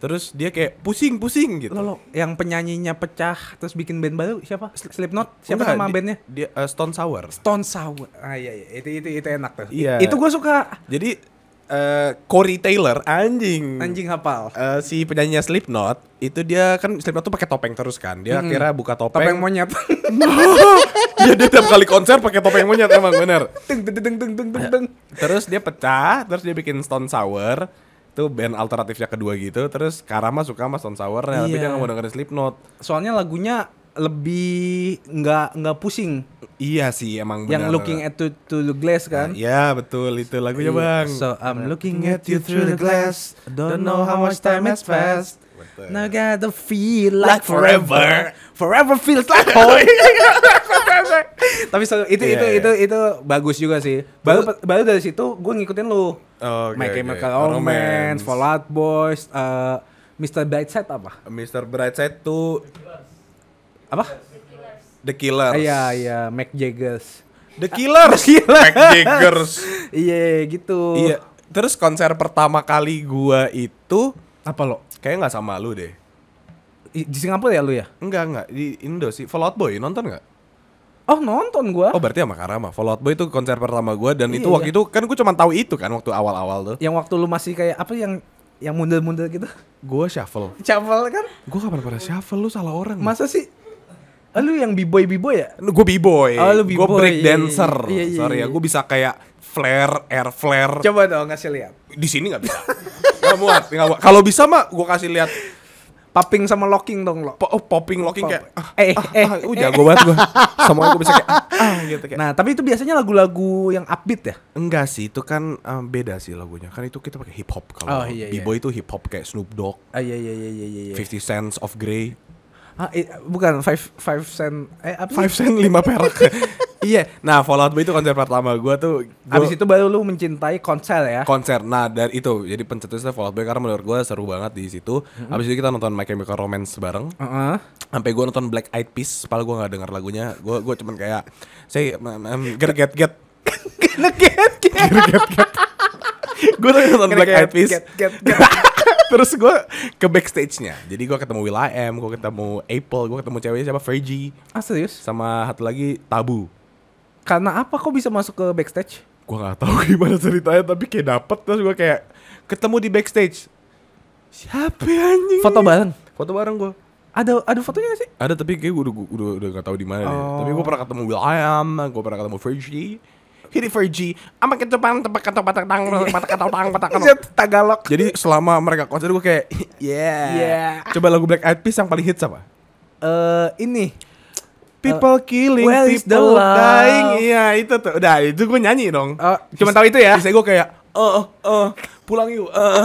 Terus dia kayak pusing pusing gitu. Lo, yang penyanyinya pecah terus bikin band baru siapa? Slipknot. Siapa Enggak, nama bandnya? Dia uh, Stone Sour. Stone Sour. Ah iya iya itu itu itu enak tuh. Iya. Itu gua suka. Jadi uh, Corey Taylor anjing. Anjing hafal. Uh, si penyanyinya Slipknot itu dia kan Slipknot tuh pakai topeng terus kan. Dia hmm. akhirnya buka topeng. Topeng monyet. Ya dia tiap kali konser pakai topeng monyet emang bener. Tung tung tung tung Terus dia pecah, terus dia bikin Stone Sour itu band alternatifnya kedua gitu terus Karama suka sama Stone sour yeah. tapi dia iya. gak mau dengerin Slipknot soalnya lagunya lebih nggak nggak pusing iya sih emang benar. yang looking at to, to the glass kan nah, iya uh, betul itu lagunya iya, bang so I'm looking at you through the glass don't know how much time has passed Betul. Now got the feel like, like forever. forever, forever feels like home. Tapi so, itu yeah, itu yeah. itu itu bagus juga sih. Baru Terus, baru dari situ gue ngikutin lu. Oh, okay, My Chemical okay. Romance, Fall Out Boys, uh, Mr. Brightside apa? Mr. Brightside tuh apa? The Killers. Iya iya, Mac Jaggers. The Killers. The Killers. Mac Jaggers. Iya yeah, gitu. Iya. Terus konser pertama kali gua itu apa lo? Kayaknya nggak sama lu deh. di Singapura ya lu ya? Enggak, enggak. Di Indo sih. Fallout Boy nonton nggak? Oh nonton gue Oh berarti sama Karama Fallout Boy itu konser pertama gue Dan iya, iya, itu waktu itu Kan gue cuma tahu itu kan Waktu awal-awal tuh Yang waktu lu masih kayak Apa yang Yang mundur-mundur gitu Gue shuffle Shuffle kan Gue kapan pernah shuffle Lu salah orang Masa sih ah, lu yang b-boy b-boy ya? Gue b-boy. Oh, lu boy Gue break dancer. Iya, iya, iya. Sorry ya, iya. gue bisa kayak flare, air flare. Coba dong ngasih lihat. Di sini nggak bisa. nggak muat, nggak muat. Kalau bisa mah gue kasih lihat popping sama locking dong lo. Po oh, popping locking Pop. kayak eh, ah, eh, ah, ah eh, udah eh. gue banget gue. Semua gue bisa kayak ah, ah, gitu kayak. Nah, tapi itu biasanya lagu-lagu yang upbeat ya? Enggak sih, itu kan um, beda sih lagunya. Kan itu kita pakai hip hop kalau oh, iya, iya. b-boy itu hip hop kayak Snoop Dogg. Ah, iya iya iya iya iya. 50 Cent of Grey. Ah, i, bukan five five cent eh apa? Five cent lima perak. iya nah Fallout Boy itu konser pertama gue tuh gua... abis itu baru lu mencintai konser ya konser nah dari itu jadi pencetusnya Fallout Boy karena menurut gue seru banget di situ mm -hmm. abis itu kita nonton My Chemical Romance bareng uh -huh. sampai gue nonton Black Eyed Peas padahal gue nggak denger lagunya gue gue cuman kayak say get get get get get get gue tuh nonton Black Eyed Peas terus gue ke backstage-nya jadi gue ketemu Will.i.am gue ketemu Apple gue ketemu ceweknya siapa Fergie ah serius sama satu lagi Tabu karena apa kok bisa masuk ke backstage? Gua nggak tahu gimana ceritanya tapi kayak dapet terus gua kayak ketemu di backstage. Siapa ya anjing? Foto bareng. Foto bareng gua. Ada ada fotonya gak sih? Ada tapi kayak gua udah udah, udah gak tahu di mana oh. Tapi gua pernah ketemu Will Ayam, gua pernah ketemu Fergie. Hidi Fergie, ama depan tempat kata kata tang, patang kata tang, patang kata Tagalog. Jadi selama mereka konser gue kayak, yeah. yeah. Coba lagu Black Eyed Peas yang paling hits apa? Eh uh, ini People uh, killing, well, people dying. Iya, itu tuh. Udah, itu gue nyanyi dong. Uh, Cuma tahu itu ya. Bisa gue kayak, "Oh, uh, uh, pulang yuk. Uh, uh, uh.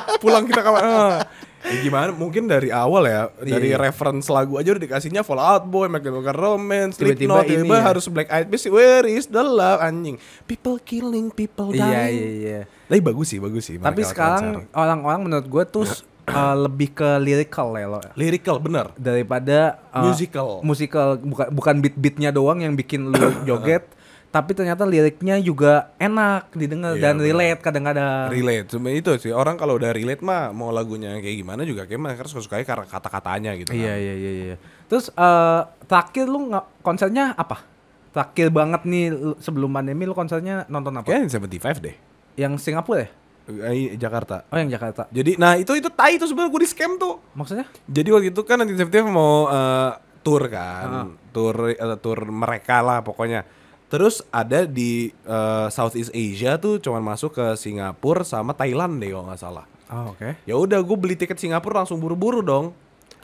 pulang kita kawan." Uh. Ya gimana mungkin dari awal ya yeah. dari iya. reference lagu aja udah dikasihnya Fallout Boy, My Chemical Romance, Slipknot, tiba, tiba, tiba harus ya? Black Eyed Peas, Where is the love anjing? People killing, people iya, dying. Iya iya iya. Tapi bagus sih, bagus sih. Tapi sekarang orang-orang menurut gue tuh iya uh, lebih ke lyrical ya lo. Lyrical bener. Daripada uh, musical. Musical bukan bukan beat-beatnya doang yang bikin lu joget. tapi ternyata liriknya juga enak didengar yeah, dan relate kadang-kadang. Relate, cuma itu sih orang kalau udah relate mah mau lagunya kayak gimana juga kayak mereka suka karena kata-katanya gitu. Iya kan. iya iya. iya. Terus uh, terakhir lu nggak konsernya apa? Terakhir banget nih sebelum pandemi lu konsernya nonton apa? Kayaknya 75 deh. Yang Singapura ya? Eh, Jakarta. Oh yang Jakarta. Jadi nah itu itu tai itu sebenarnya gue di scam tuh. Maksudnya? Jadi waktu itu kan nanti Safety mau uh, tour kan, uh. tour uh, tour mereka lah pokoknya. Terus ada di uh, Southeast Asia tuh cuman masuk ke Singapura sama Thailand deh kalau nggak salah. Oh, oke. Okay. Ya udah gue beli tiket Singapura langsung buru-buru dong.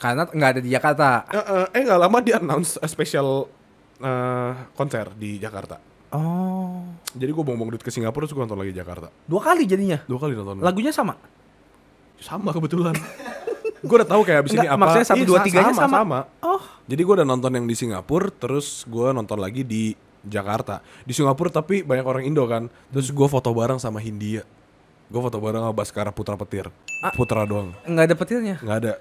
Karena nggak ada di Jakarta. Uh, uh, eh nggak lama dia announce a special uh, konser di Jakarta. Oh. Jadi gue bongbong duit ke Singapura terus gue nonton lagi Jakarta. Dua kali jadinya? Dua kali nonton. Lagunya sama? Sama kebetulan. gue udah tahu kayak abis Enggak, ini apa. Maksudnya satu, iya, dua, tiganya sama, sama. sama. Oh. Jadi gue udah nonton yang di Singapura terus gue nonton lagi di Jakarta. Di Singapura tapi banyak orang Indo kan. Terus gue foto bareng sama Hindia. Gue foto bareng sama Baskara Putra Petir. Ah, Putra doang. Nggak ada petirnya? Nggak ada.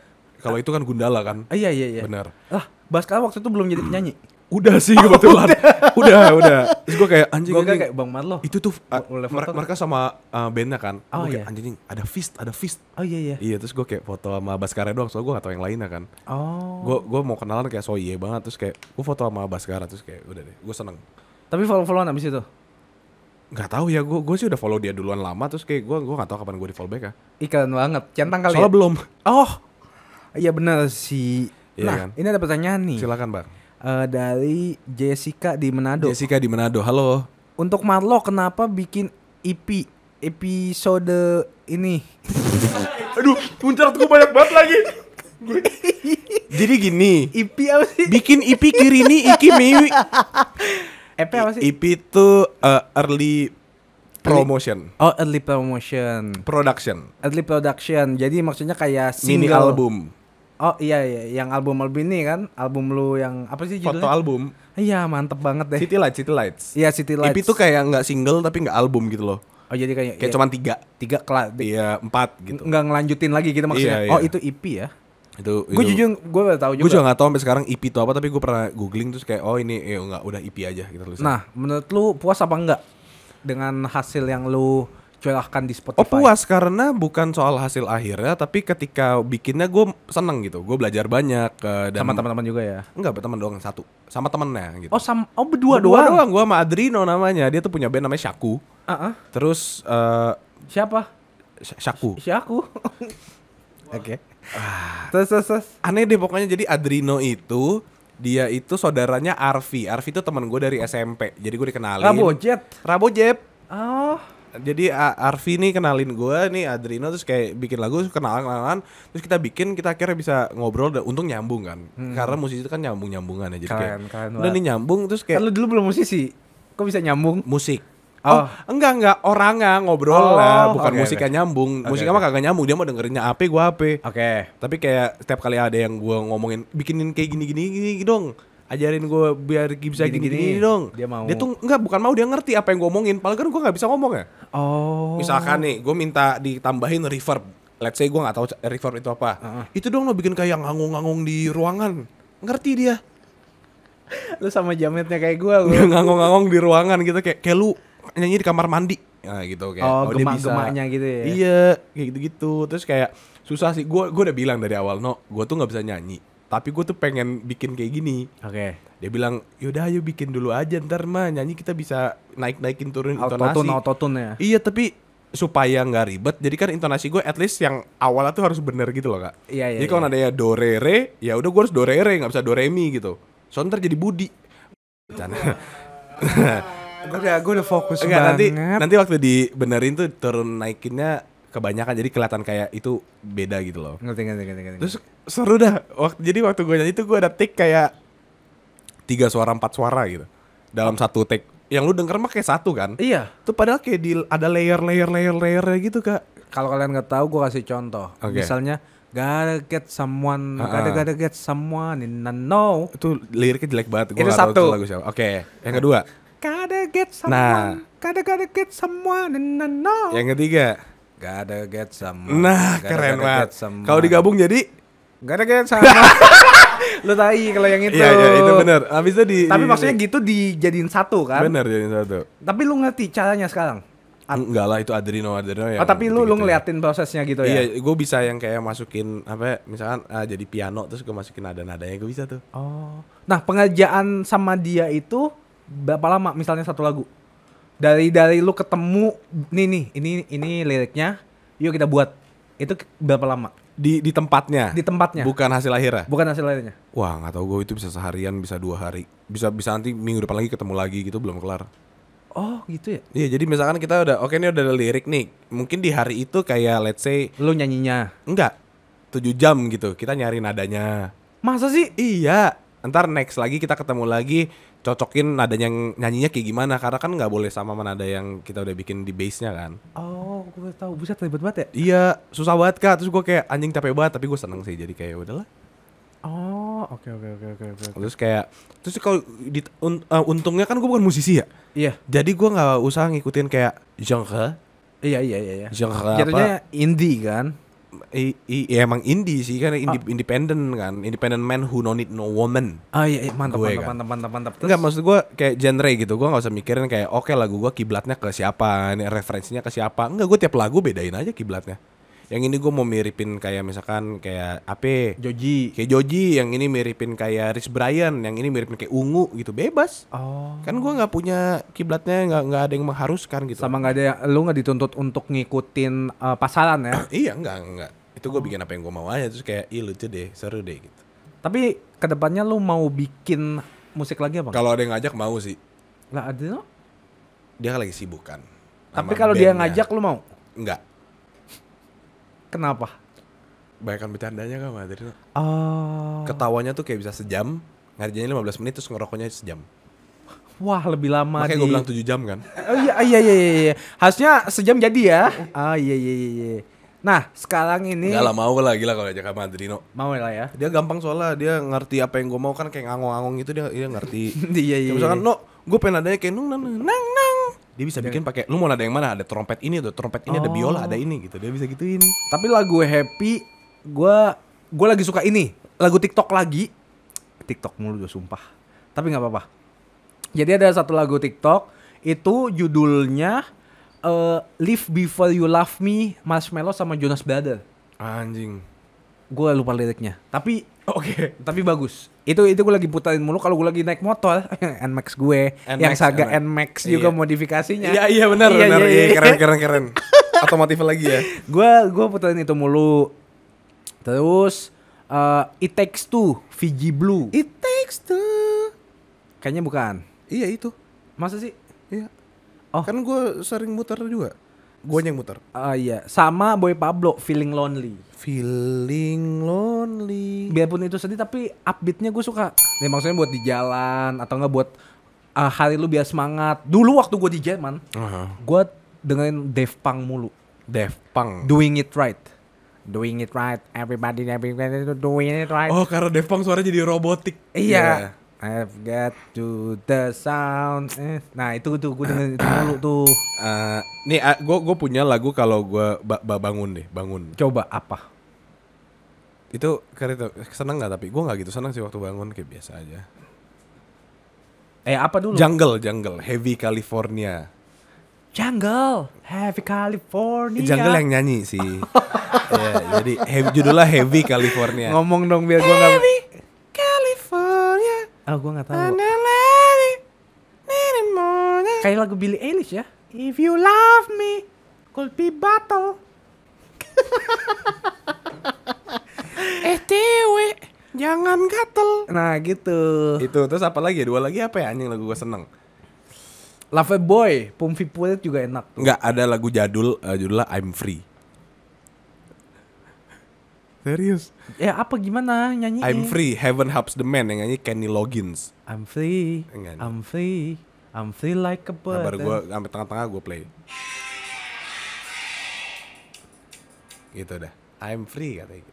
Kalau ah. itu kan Gundala kan? Ah, iya, iya, iya. Benar. Ah, Baskara waktu itu belum jadi penyanyi? Udah sih kebetulan. Oh, udah. udah, udah. Terus gue kayak anjing. Gue kayak Bang Marlo. Itu tuh uh, mereka, sama uh, bandnya kan. Oh, gua iya. kayak anjing ada fist, ada fist. Oh iya iya. Iya, terus gue kayak foto sama Baskara doang, soalnya gue gak tau yang lainnya kan. Oh. Gue gua mau kenalan kayak soye banget, terus kayak gue foto sama Baskara terus kayak udah deh, gue seneng. Tapi follow-followan abis itu? Gak tahu ya, gue gue sih udah follow dia duluan lama terus kayak gue gue gak tau kapan gue di follow back ya. Ikan banget, centang kali. Soalnya ya? belum. Oh. Iya benar sih. Iya nah, kan? ini ada pertanyaan nih. Silakan, Bang uh, dari Jessica di Manado. Jessica di Manado. Halo. Untuk Marlo kenapa bikin EP episode ini? Aduh, muncrat tuh banyak banget lagi. Jadi gini, EP apa sih? Bikin EP kiri ini iki miwi. EP apa sih? EP itu uh, early promotion. Oh, early promotion. Production. Early production. Jadi maksudnya kayak single. mini album. Oh iya iya, yang album album ini kan, album lu yang apa sih judulnya? Foto album. Iya mantep banget deh. City Lights, City Lights. Iya City Lights. EP itu kayak nggak single tapi nggak album gitu loh. Oh jadi kayak kayak iya. cuman tiga, tiga kelas. Iya empat gitu. Nggak ngelanjutin lagi gitu maksudnya. Iya, oh, iya. Oh itu EP ya? Itu, gue jujur gue gak tahu juga. Gue juga nggak tahu sampai sekarang EP itu apa tapi gue pernah googling terus kayak oh ini eh nggak udah EP aja gitu. Nah menurut lu puas apa enggak dengan hasil yang lu diperjualahkan di Spotify. Oh puas karena bukan soal hasil akhirnya, tapi ketika bikinnya gue seneng gitu, gue belajar banyak. Uh, dan sama teman-teman juga ya? Enggak, teman doang satu, sama temennya gitu. Oh sama, oh berdua, berdua doang? gue sama Adrino namanya, dia tuh punya band namanya Shaku Uh -uh. Terus uh, siapa? Syaku. Shaku Oke. Okay. Ah. Terus, terus, terus. Aneh deh pokoknya jadi Adrino itu dia itu saudaranya Arfi. Arfi itu teman gue dari SMP. Jadi gue dikenalin. Rabojet Rabojet Oh jadi Arvi nih kenalin gue nih Adrino terus kayak bikin lagu kenalan kenalan terus kita bikin kita akhirnya bisa ngobrol dan untung nyambung kan hmm. karena musisi itu kan nyambung nyambungan ya jadi kan kayak kalian udah nih nyambung terus kayak kan lu dulu belum musisi kok bisa nyambung musik Oh, oh, enggak enggak orangnya ngobrol oh, lah, bukan okay, musiknya okay. nyambung. Okay, musiknya okay. mah kagak nyambung, dia mau dengerinnya apa gua apa. Oke. Okay. Tapi kayak setiap kali ada yang gua ngomongin bikinin kayak gini gini gini dong ajarin gue biar bisa gini, gini, gini, dong. Dia mau. Dia tuh enggak bukan mau dia ngerti apa yang gue omongin. Paling kan gue gak bisa ngomong ya. Oh. Misalkan nih, gue minta ditambahin reverb. Let's say gue gak tahu reverb itu apa. Uh -huh. Itu dong lo bikin kayak ngangung-ngangung di ruangan. Ngerti dia. lu sama jametnya kayak gue Gua. ngangung-ngangung di ruangan gitu kayak kayak lu nyanyi di kamar mandi. Nah, gitu kayak oh, oh gemak gemaknya gitu ya. Iya, kayak gitu-gitu. Terus kayak susah sih. Gue gue udah bilang dari awal, "No, gue tuh gak bisa nyanyi." tapi gue tuh pengen bikin kayak gini. Oke. Okay. Dia bilang, yaudah ayo bikin dulu aja ntar mah nyanyi kita bisa naik naikin turun auto intonasi. Autotune, ya. Iya tapi supaya nggak ribet, jadi kan intonasi gue at least yang awalnya tuh harus bener gitu loh kak. Iya iya. Jadi iya. kalau ada ya do re re, ya udah gue harus do re re nggak bisa do re mi gitu. So ntar jadi budi. gue udah gue udah fokus Enggak, banget. Nanti nanti waktu dibenerin tuh turun naikinnya kebanyakan jadi kelihatan kayak itu beda gitu loh. Ngerti ngerti ngerti ngerti. Terus seru dah. Waktu jadi waktu gue nyanyi itu gue ada take kayak tiga suara empat suara gitu dalam satu take. Yang lu denger mah kayak satu kan? Iya. Tuh padahal kayak di ada layer layer layer layer gitu kak. Kalau kalian nggak tahu gue kasih contoh. Okay. Misalnya Gotta get someone, uh -uh. gotta gotta get someone in the know. Itu liriknya jelek banget. Gua itu satu. Itu lagu siapa. Oke, okay. yang kedua. Gotta get nah. someone, nah. gotta gotta get someone in the know. Yang ketiga. Gak ada get some. Nah, gotta keren banget. Kalau digabung jadi Gak ada get some. lu tai kalau yang itu. Iya, iya itu benar. Habis itu di Tapi di, maksudnya gitu dijadiin satu kan? Benar, jadiin satu. Tapi lu ngerti caranya sekarang? At Enggak lah itu adreno adreno ya. Oh, tapi lu gitu, lu ya. ngeliatin prosesnya gitu ya. Iya, gue bisa yang kayak masukin apa misalkan uh, jadi piano terus gue masukin nada-nadanya gue bisa tuh. Oh. Nah, pengerjaan sama dia itu berapa lama misalnya satu lagu? dari dari lu ketemu nih nih ini ini liriknya yuk kita buat itu berapa lama di di tempatnya di tempatnya bukan hasil akhirnya bukan hasil akhirnya wah nggak tahu gue itu bisa seharian bisa dua hari bisa bisa nanti minggu depan lagi ketemu lagi gitu belum kelar Oh gitu ya? Iya jadi misalkan kita udah oke okay, ini udah ada lirik nih Mungkin di hari itu kayak let's say Lu nyanyinya? Enggak Tujuh jam gitu kita nyari nadanya Masa sih? Iya Ntar next lagi kita ketemu lagi cocokin nadanya nyanyinya kayak gimana karena kan nggak boleh sama ada yang kita udah bikin di base nya kan oh gue tahu buset ribet banget ya iya susah banget kak terus gue kayak anjing capek banget tapi gue seneng sih jadi kayak ya udahlah Oh, oke okay, oke okay, oke okay, oke. Okay, Terus kayak terus kalau di un, uh, untungnya kan gue bukan musisi ya. Iya. Jadi gue nggak usah ngikutin kayak genre. Iya iya iya. iya. Genre Jatuhnya apa? indie kan. I, i, ya emang indie sih kan indie, oh. Ah. independent kan independent man who no need no woman ah iya, iya mantap mantap, kan. mantap mantap mantap terus. nggak maksud gue kayak genre gitu gue nggak usah mikirin kayak oke okay, lagu gue kiblatnya ke siapa ini referensinya ke siapa enggak gue tiap lagu bedain aja kiblatnya yang ini gue mau miripin kayak misalkan kayak apa Joji kayak Joji yang ini miripin kayak Rich Brian yang ini miripin kayak Ungu gitu bebas oh. kan gue nggak punya kiblatnya nggak nggak ada yang mengharuskan gitu sama nggak ada yang, lu nggak dituntut untuk ngikutin uh, pasaran ya iya nggak nggak itu gue oh. bikin apa yang gue mau aja terus kayak ih lucu deh seru deh gitu tapi kedepannya lu mau bikin musik lagi apa kalau ada yang ngajak mau sih lah ada dia kan lagi sibuk kan tapi kalau dia ngajak lu mau Enggak Kenapa? Banyakan bercandanya kan Madrid. Oh. Ketawanya tuh kayak bisa sejam, ngerjainnya 15 menit terus ngerokoknya sejam. Wah lebih lama Makanya di... gue bilang 7 jam kan Oh iya, iya iya iya iya Harusnya sejam jadi ya Oh iya iya iya Nah sekarang ini Gak lah mau lah gila kalau ajak sama Adrino Mau lah ya Dia gampang soalnya dia ngerti apa yang gue mau kan kayak ngangong-ngangong gitu dia, dia ngerti Iya iya Misalkan iya. no gue pengen adanya kayak nung nung, nung, dia bisa bikin pakai lu mau ada yang mana ada trompet ini ada trompet ini oh. ada biola ada oh. ini gitu dia bisa gituin tapi lagu happy gue gue lagi suka ini lagu tiktok lagi tiktok mulu gue sumpah tapi nggak apa-apa jadi ada satu lagu tiktok itu judulnya uh, live before you love me marshmallow sama jonas brother anjing gue lupa liriknya tapi oke okay. tapi bagus itu itu gue lagi putarin mulu kalau gue lagi naik motor Nmax gue Nmax, yang saga Nmax, juga iya. modifikasinya iya iya benar iya, benar iya, iya, iya. keren keren keren otomotif lagi ya gue gue putarin itu mulu terus uh, it takes two Fiji Blue it takes two kayaknya bukan iya itu masa sih iya oh kan gue sering muter juga Gue yang muter. Ah uh, iya, sama Boy Pablo Feeling Lonely. Feeling lonely. Biarpun itu sedih tapi upbeatnya gue suka. Nih maksudnya buat di jalan atau nggak buat uh, hari lu biasa semangat. Dulu waktu gue di Jerman, uh -huh. gue dengerin Dave Pang mulu. Dave Pang. Doing it right. Doing it right. Everybody, everybody doing it right. Oh, karena Dave Pang suaranya jadi robotik. Iya. Yeah. I've got to the sound. Eh, nah itu tuh gue dengan itu dulu tuh. Uh, nih gue ah, gue punya lagu kalau gue ba ba bangun deh bangun. Coba apa? Itu itu seneng nggak tapi gue nggak gitu seneng sih waktu bangun kayak biasa aja. Eh apa dulu? Jungle Jungle Heavy California. Jungle Heavy California. Eh, jungle yang nyanyi sih. yeah, jadi heavy, judulnya Heavy California. Ngomong dong biar gue nggak Oh, gue gak tau. Kayak lagu Billie Eilish ya. If you love me, could be battle. eh, cewek, jangan gatel. Nah, gitu. Itu terus apa lagi? Dua lagi apa ya anjing lagu gue seneng? Love a Boy, Pumfi Pulit juga enak. Tuh. Enggak, ada lagu jadul uh, judulnya I'm Free. Serius? Ya apa gimana nyanyi? I'm free, heaven helps the man yang nyanyi Kenny Loggins. I'm free, Enggak. I'm free, I'm free like a bird. Nah, baru gue sampai tengah-tengah gue play. Gitu dah. I'm free katanya gitu.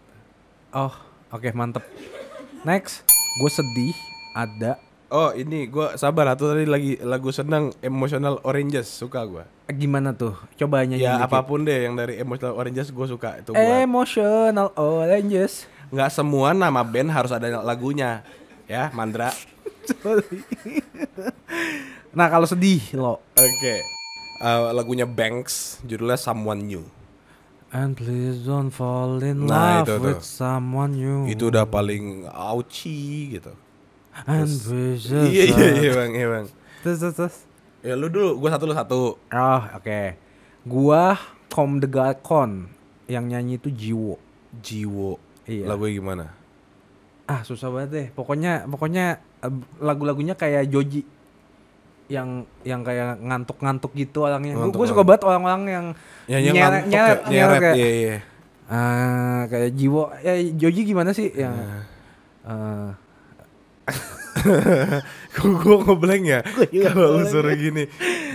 Oh, oke okay, mantep. Next, gue sedih ada. Oh ini gue sabar atau tadi lagi lagu senang emotional oranges suka gue gimana tuh? cobanya Ya dikit. apapun deh yang dari Emotional Oranges gue suka itu buat. Emotional Oranges. Nggak semua nama band harus ada lagunya. Ya, Mandra. nah, kalau sedih lo. Oke. Okay. Uh, eh, lagunya Banks judulnya Someone New. And please don't fall in nah, love itu, with tuh. someone new. Itu udah paling ouchy gitu. And terus, iya, iya iya bang, iya bang. Ya lu dulu, gua satu lu satu. Oh, oke. Okay. Gua Kom the Galcon yang nyanyi itu Jiwo. Jiwo. Iya. Lagu gimana? Ah, susah banget deh. Pokoknya pokoknya eh, lagu-lagunya kayak Joji yang yang kayak ngantuk-ngantuk gitu orangnya. Ngantuk gue suka banget orang-orang yang nyanyi nyeret, nyeret, nyeret, nyeret kayak, iya, iya. Uh, kayak Jiwo, ya Joji gimana sih yang uh. uh gue ngeblank ya kalau lu suruh ya. gini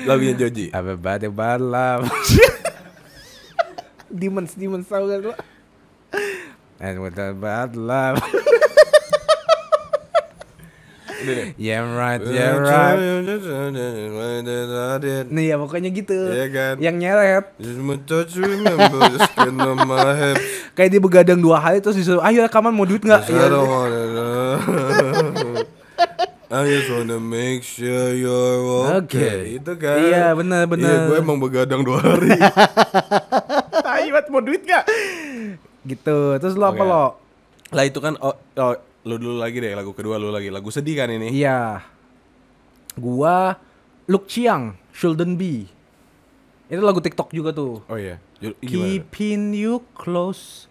lagunya Joji apa bad bad Demons Demons tau gak lu and with a bad love Yeah right, yeah right. Nih ya pokoknya gitu. Yeah, kan? Yang nyeret. Kayak dia begadang dua hari terus disuruh, ayo rekaman mau duit nggak? ya. I just wanna make sure you're okay. okay. Itu kan. Iya, benar iya, benar. Iya, gue emang begadang dua hari. tai buat mau duit gak? Gitu. Terus lo okay. apa lo? Lah itu kan oh, oh, lo dulu lagi deh lagu kedua lo lagi. Lagu sedih kan ini? Iya. Gua look Chiang, Shouldn't Be. Itu lagu TikTok juga tuh. Oh iya. Gimana? Keeping you close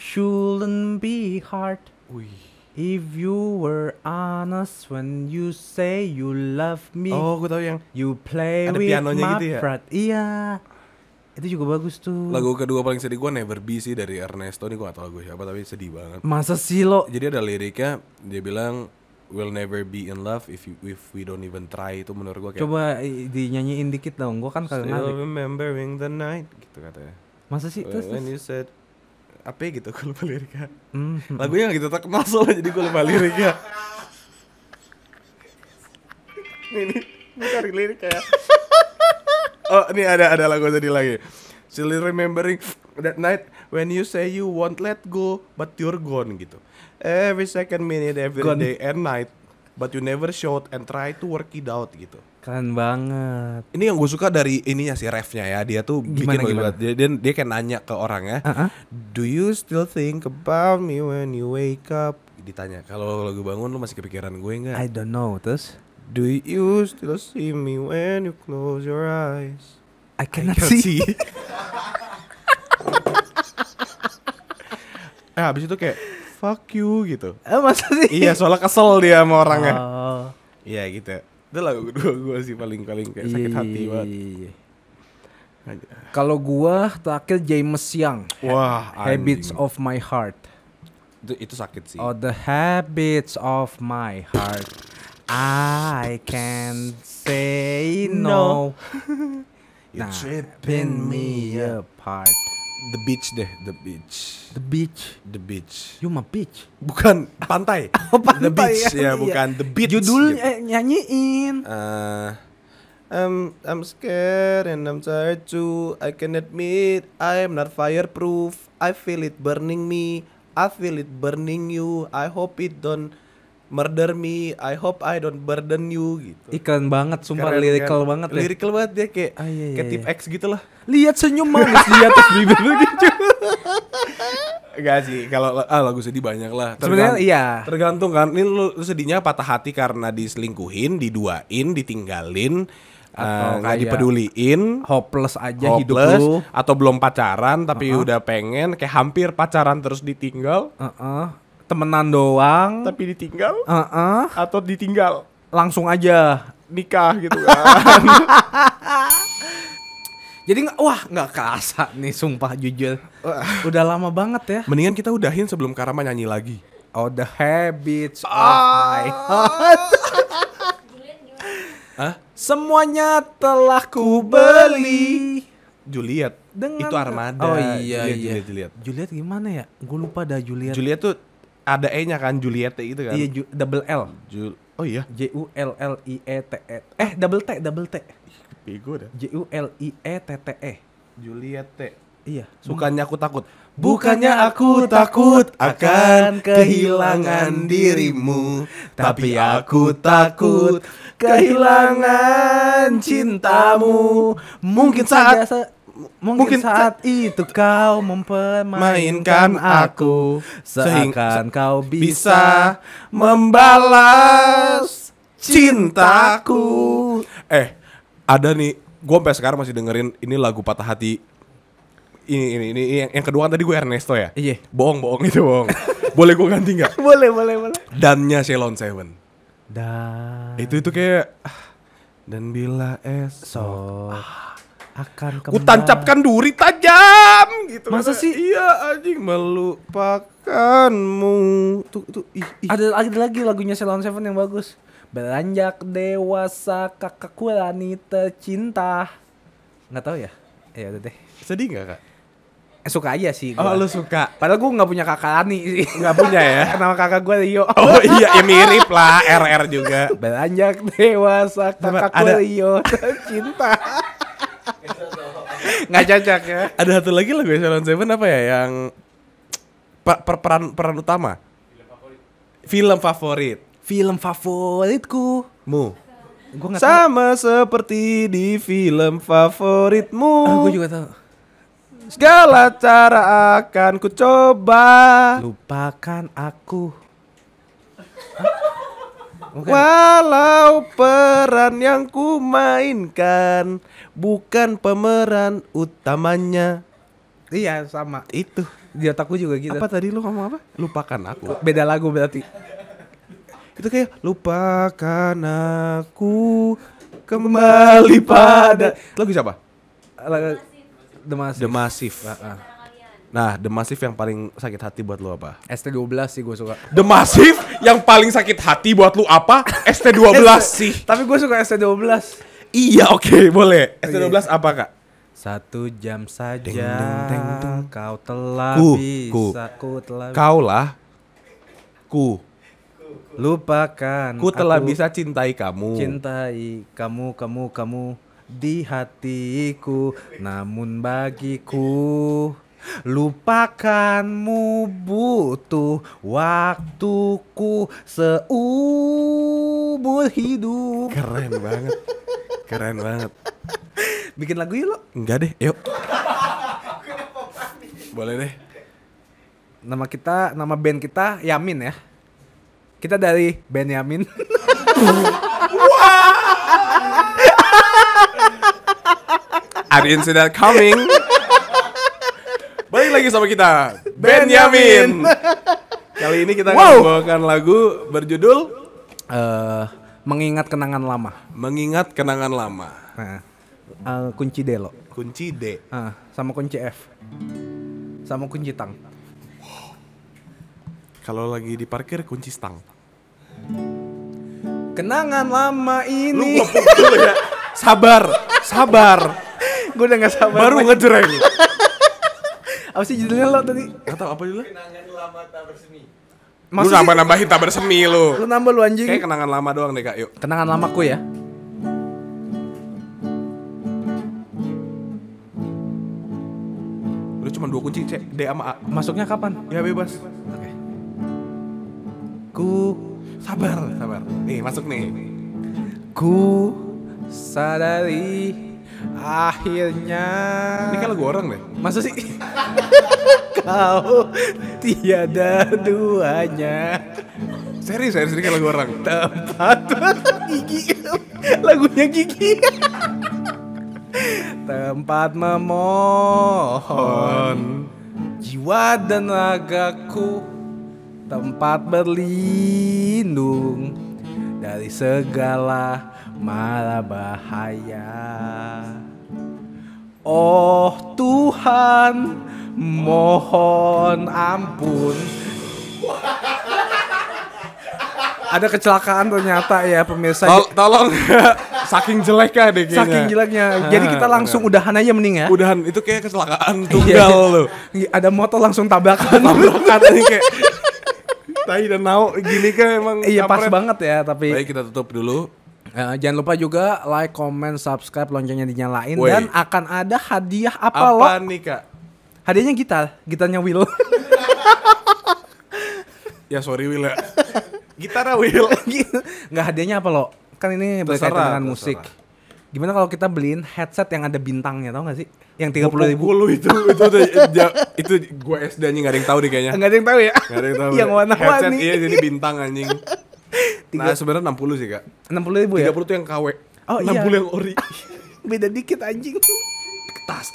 shouldn't be hard. Wih. If you were honest when you say you love me. Oh, gue tau yang. You play ada with pianonya my gitu ya. Friend. Iya. Itu juga bagus tuh. Lagu kedua paling sedih gue Never Be sih dari Ernesto nih gue gak tau lagu siapa tapi sedih banget. Masa sih lo? Jadi ada liriknya dia bilang We'll never be in love if you, if we don't even try itu menurut gue kayak Coba dinyanyiin dikit dong, gue kan kagak ngerti. Still remembering the night gitu katanya. Masa sih? Terus, When you said apa ya gitu gue lupa liriknya mm-hmm. lagunya gak gitu tak soalnya jadi gue lupa liriknya ini cari liriknya ya oh ini ada ada lagu tadi lagi still remembering that night when you say you won't let go but you're gone gitu every second minute every gone. day and night but you never showed and try to work it out gitu. Keren banget. Ini yang gue suka dari ininya sih refnya ya. Dia tuh gimana, bikin gimana? Dia, dia dia kayak nanya ke ya. uh -huh. "Do you still think about me when you wake up?" Ditanya, "Kalau lagi bangun lu masih kepikiran gue nggak? I don't know. Terus, "Do you still see me when you close your eyes?" I cannot, I cannot see. see. eh habis itu kayak fuck you gitu. Eh masa sih? Iya, soalnya kesel dia sama orangnya. Oh. Iya gitu. Itu lagu kedua gue sih paling paling kayak sakit hati iya. banget. Kalau gue terakhir James Young. Wah, Habits anjing. of My Heart. Itu, itu sakit sih. Oh, The Habits of My Heart. I can say no. no. You're nah, tripping me apart. The beach deh, the beach. The beach. The beach. You mah beach. Bukan pantai. oh, pantai. The beach ya, ya bukan iya. the beach. Judul gitu. eh, nyanyiin. Uh, I'm I'm scared and I'm tired too. I can admit I'm not fireproof. I feel it burning me. I feel it burning you. I hope it don't Murder Me, I Hope I Don't Burden You gitu. Iklan banget, sumpah Keren, lirikal kan? banget. Ya. banget dia kayak ah, iya, iya, kayak tip iya. X gitu lah. Lihat senyum manis di atas bibir gitu. Gak sih, kalau ah, lagu sedih banyak lah. Sebenarnya iya. Tergantung kan, ini lu, lu sedihnya patah hati karena diselingkuhin, diduain, ditinggalin Uh, nggak dipeduliin hopeless aja hopeless, hidup lu atau belum pacaran tapi uh -uh. udah pengen kayak hampir pacaran terus ditinggal uh -uh temenan doang tapi ditinggal uh -uh. atau ditinggal langsung aja nikah gitu kan jadi wah nggak kerasa nih sumpah jujur udah lama banget ya mendingan kita udahin sebelum Karama nyanyi lagi Oh the habits of ah. my heart Hah? Semuanya telah ku beli Juliet Dengan itu Armada. Oh iya Juliet, iya. Juliet, Juliet. Juliet gimana ya? Gue lupa dah Juliet. Juliet tuh ada E-nya kan Juliette itu kan. Iya ju double L. Ju oh iya. J U L L I E T E. Eh double T double T. Bego dah. J U L I E T T E. Juliette. Iya. Bukannya aku takut. Bukannya aku takut akan kehilangan dirimu, tapi aku takut kehilangan cintamu. Mungkin saat Mungkin, mungkin saat itu kau mempermainkan aku seakan kau bisa membalas cintaku. Eh, ada nih, gue sampai sekarang masih dengerin ini lagu patah hati. Ini ini ini yang, yang kedua kan tadi gue Ernesto ya. Iya. Bohong bohong itu bohong. boleh gue ganti nggak? boleh boleh boleh. Dannya Ceylon Seven. Dan. Itu itu kayak ah, dan bila esok. Ah akan kembali. Kutancapkan duri tajam gitu. Masa sih? Iya anjing melupakanmu. Tuh tuh ih, ih. Ada, ada lagi lagunya Selon Seven yang bagus. Beranjak dewasa kakak kurani tercinta. Nggak tahu ya? Ya udah deh. Sedih nggak kak? Eh, suka aja sih. Gua. Oh lu suka. Padahal gue nggak punya kakak Ani sih. Nggak punya ya? Nama kakak gue Rio. Oh iya ya mirip lah. RR juga. Beranjak dewasa kakak gue Rio tercinta. nggak cocok ya ada satu lagi lagu Salon Seven apa ya yang per, per peran peran utama film favorit film favoritku mu sama tahu. seperti di film favoritmu aku ah, juga tahu segala cara akan ku coba lupakan aku Bukan. Walau peran yang ku mainkan bukan pemeran utamanya. Iya sama. Itu. Di otakku juga gitu. Apa tadi lu ngomong apa? Lupakan aku. Beda lagu berarti. Itu kayak lupakan aku kembali pada. Lagu siapa? Lagu The Massive. The Uh -uh. Nah, The Massive yang paling sakit hati buat lu apa? ST12 sih gue suka. The Massive yang paling sakit hati buat lu apa? ST12 sih. Tapi gue suka ST12. Iya, oke, okay, boleh. Iya. ST12 okay. apa, Kak? Satu jam saja ding, ding, ding, ding. kau telah ku, bisa ku, ku telah Kaulah ku lupakan ku telah aku bisa cintai kamu. Cintai kamu, kamu, kamu di hatiku namun bagiku Lupakanmu butuh waktuku seumur hidup. Keren banget. Keren banget. Bikin lagu yuk lo? Enggak deh, yuk. Boleh deh. Nama kita, nama band kita Yamin ya. Kita dari band Yamin. An incident coming. Balik lagi sama kita, Benjamin. Kali ini kita akan membawakan lagu berjudul uh, Mengingat Kenangan Lama. Mengingat Kenangan Lama. Nah, uh, kunci D lo. Kunci D. Uh, sama kunci F. Sama kunci tang. Kalau lagi di parkir kunci stang. Kenangan lama ini. Lu ya. Sabar, sabar. Gue udah gak sabar. Baru ngejreng. apa sih judulnya lo tadi? Gak tau apa judulnya? Kenangan lama tak bersemi. lu nambah nambahin tak bersemi lu. Lu nambah lu anjing. Kayak kenangan lama doang deh kak. Yuk. Kenangan lamaku ya. Lu cuma dua kunci Cek. D sama A. Masuknya kapan? Ya bebas. Oke. Ku sabar, sabar. Nih masuk nih. Ku sadari Akhirnya. Ini kalau gue orang deh. Masa sih? Kau tiada duanya. Serius, serius ini kalau gue orang. Tempat gigi. Lagunya gigi. Tempat memohon jiwa dan ragaku tempat berlindung dari segala malah bahaya. Oh Tuhan, mohon ampun. Ada kecelakaan ternyata ya pemirsa. Tol tolong saking jeleknya. kah deh kayaknya. Saking jeleknya. Ah, Jadi kita langsung udahan aja mending ya. Udahan itu kayak kecelakaan iya. tunggal loh. Iya, ada motor langsung tabrakan. tabrakan ini kayak tai dan Nao gini kan emang. Iya pas banget ya tapi. Baik kita tutup dulu. Uh, jangan lupa juga like, comment, subscribe, loncengnya dinyalain Wey. dan akan ada hadiah apa, apa lo? Apa nih kak? Hadiahnya gitar, gitarnya Will. ya sorry Will ya. Gitar Will. Nggak hadiahnya apa lo? Kan ini berkaitan dengan terserah. musik. Gimana kalau kita beliin headset yang ada bintangnya tau gak sih? Yang tiga puluh ribu. Puluh itu itu itu, itu, itu gue SD anjing gak ada yang tahu deh kayaknya. Nggak ada yang tahu ya. Gak ada yang tahu. yang ya. warna-warni. Headset iya jadi bintang anjing. Tiga... Nah sebenarnya 60 sih kak 60 ribu ya? 30 tuh yang KW oh, 60 iya. 60 yang ori Beda dikit anjing Ketas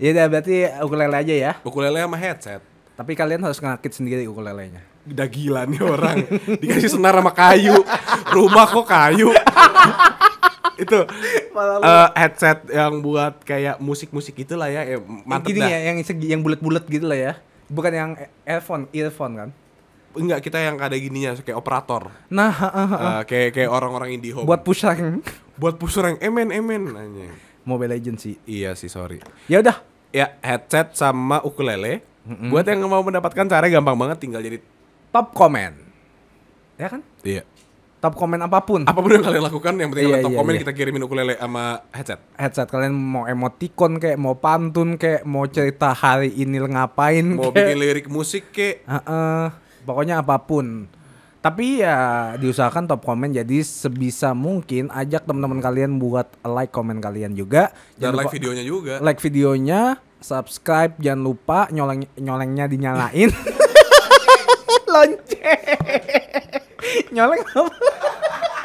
Ya udah berarti ukulele aja ya Ukulele sama headset Tapi kalian harus ngakit sendiri ukulelenya Udah gila nih orang Dikasih senar sama kayu Rumah kok kayu itu uh, headset yang buat kayak musik-musik gitulah ya, ya mantep dah. ya yang segi yang bulat-bulat gitu lah ya. Bukan yang earphone, earphone kan? enggak kita yang ada gininya kayak operator nah uh, uh, uh. kayak kayak orang-orang indie home buat push buat push emen emen nanya Mobile Legends sih iya sih sorry ya udah ya headset sama ukulele mm -hmm. buat yang mau mendapatkan cara gampang banget tinggal jadi top comment ya kan iya top komen apapun. Apapun yang kalian lakukan yang penting iya, top iya, komen iya. kita kirimin ukulele sama headset. Headset kalian mau emoticon kayak mau pantun kayak mau cerita hari ini ngapain kayak. Mau bikin lirik musik kayak. Uh -uh pokoknya apapun tapi ya diusahakan top komen jadi sebisa mungkin ajak teman-teman kalian buat like komen kalian juga dan jangan like videonya juga like videonya subscribe jangan lupa nyoleng nyolengnya dinyalain lonceng nyoleng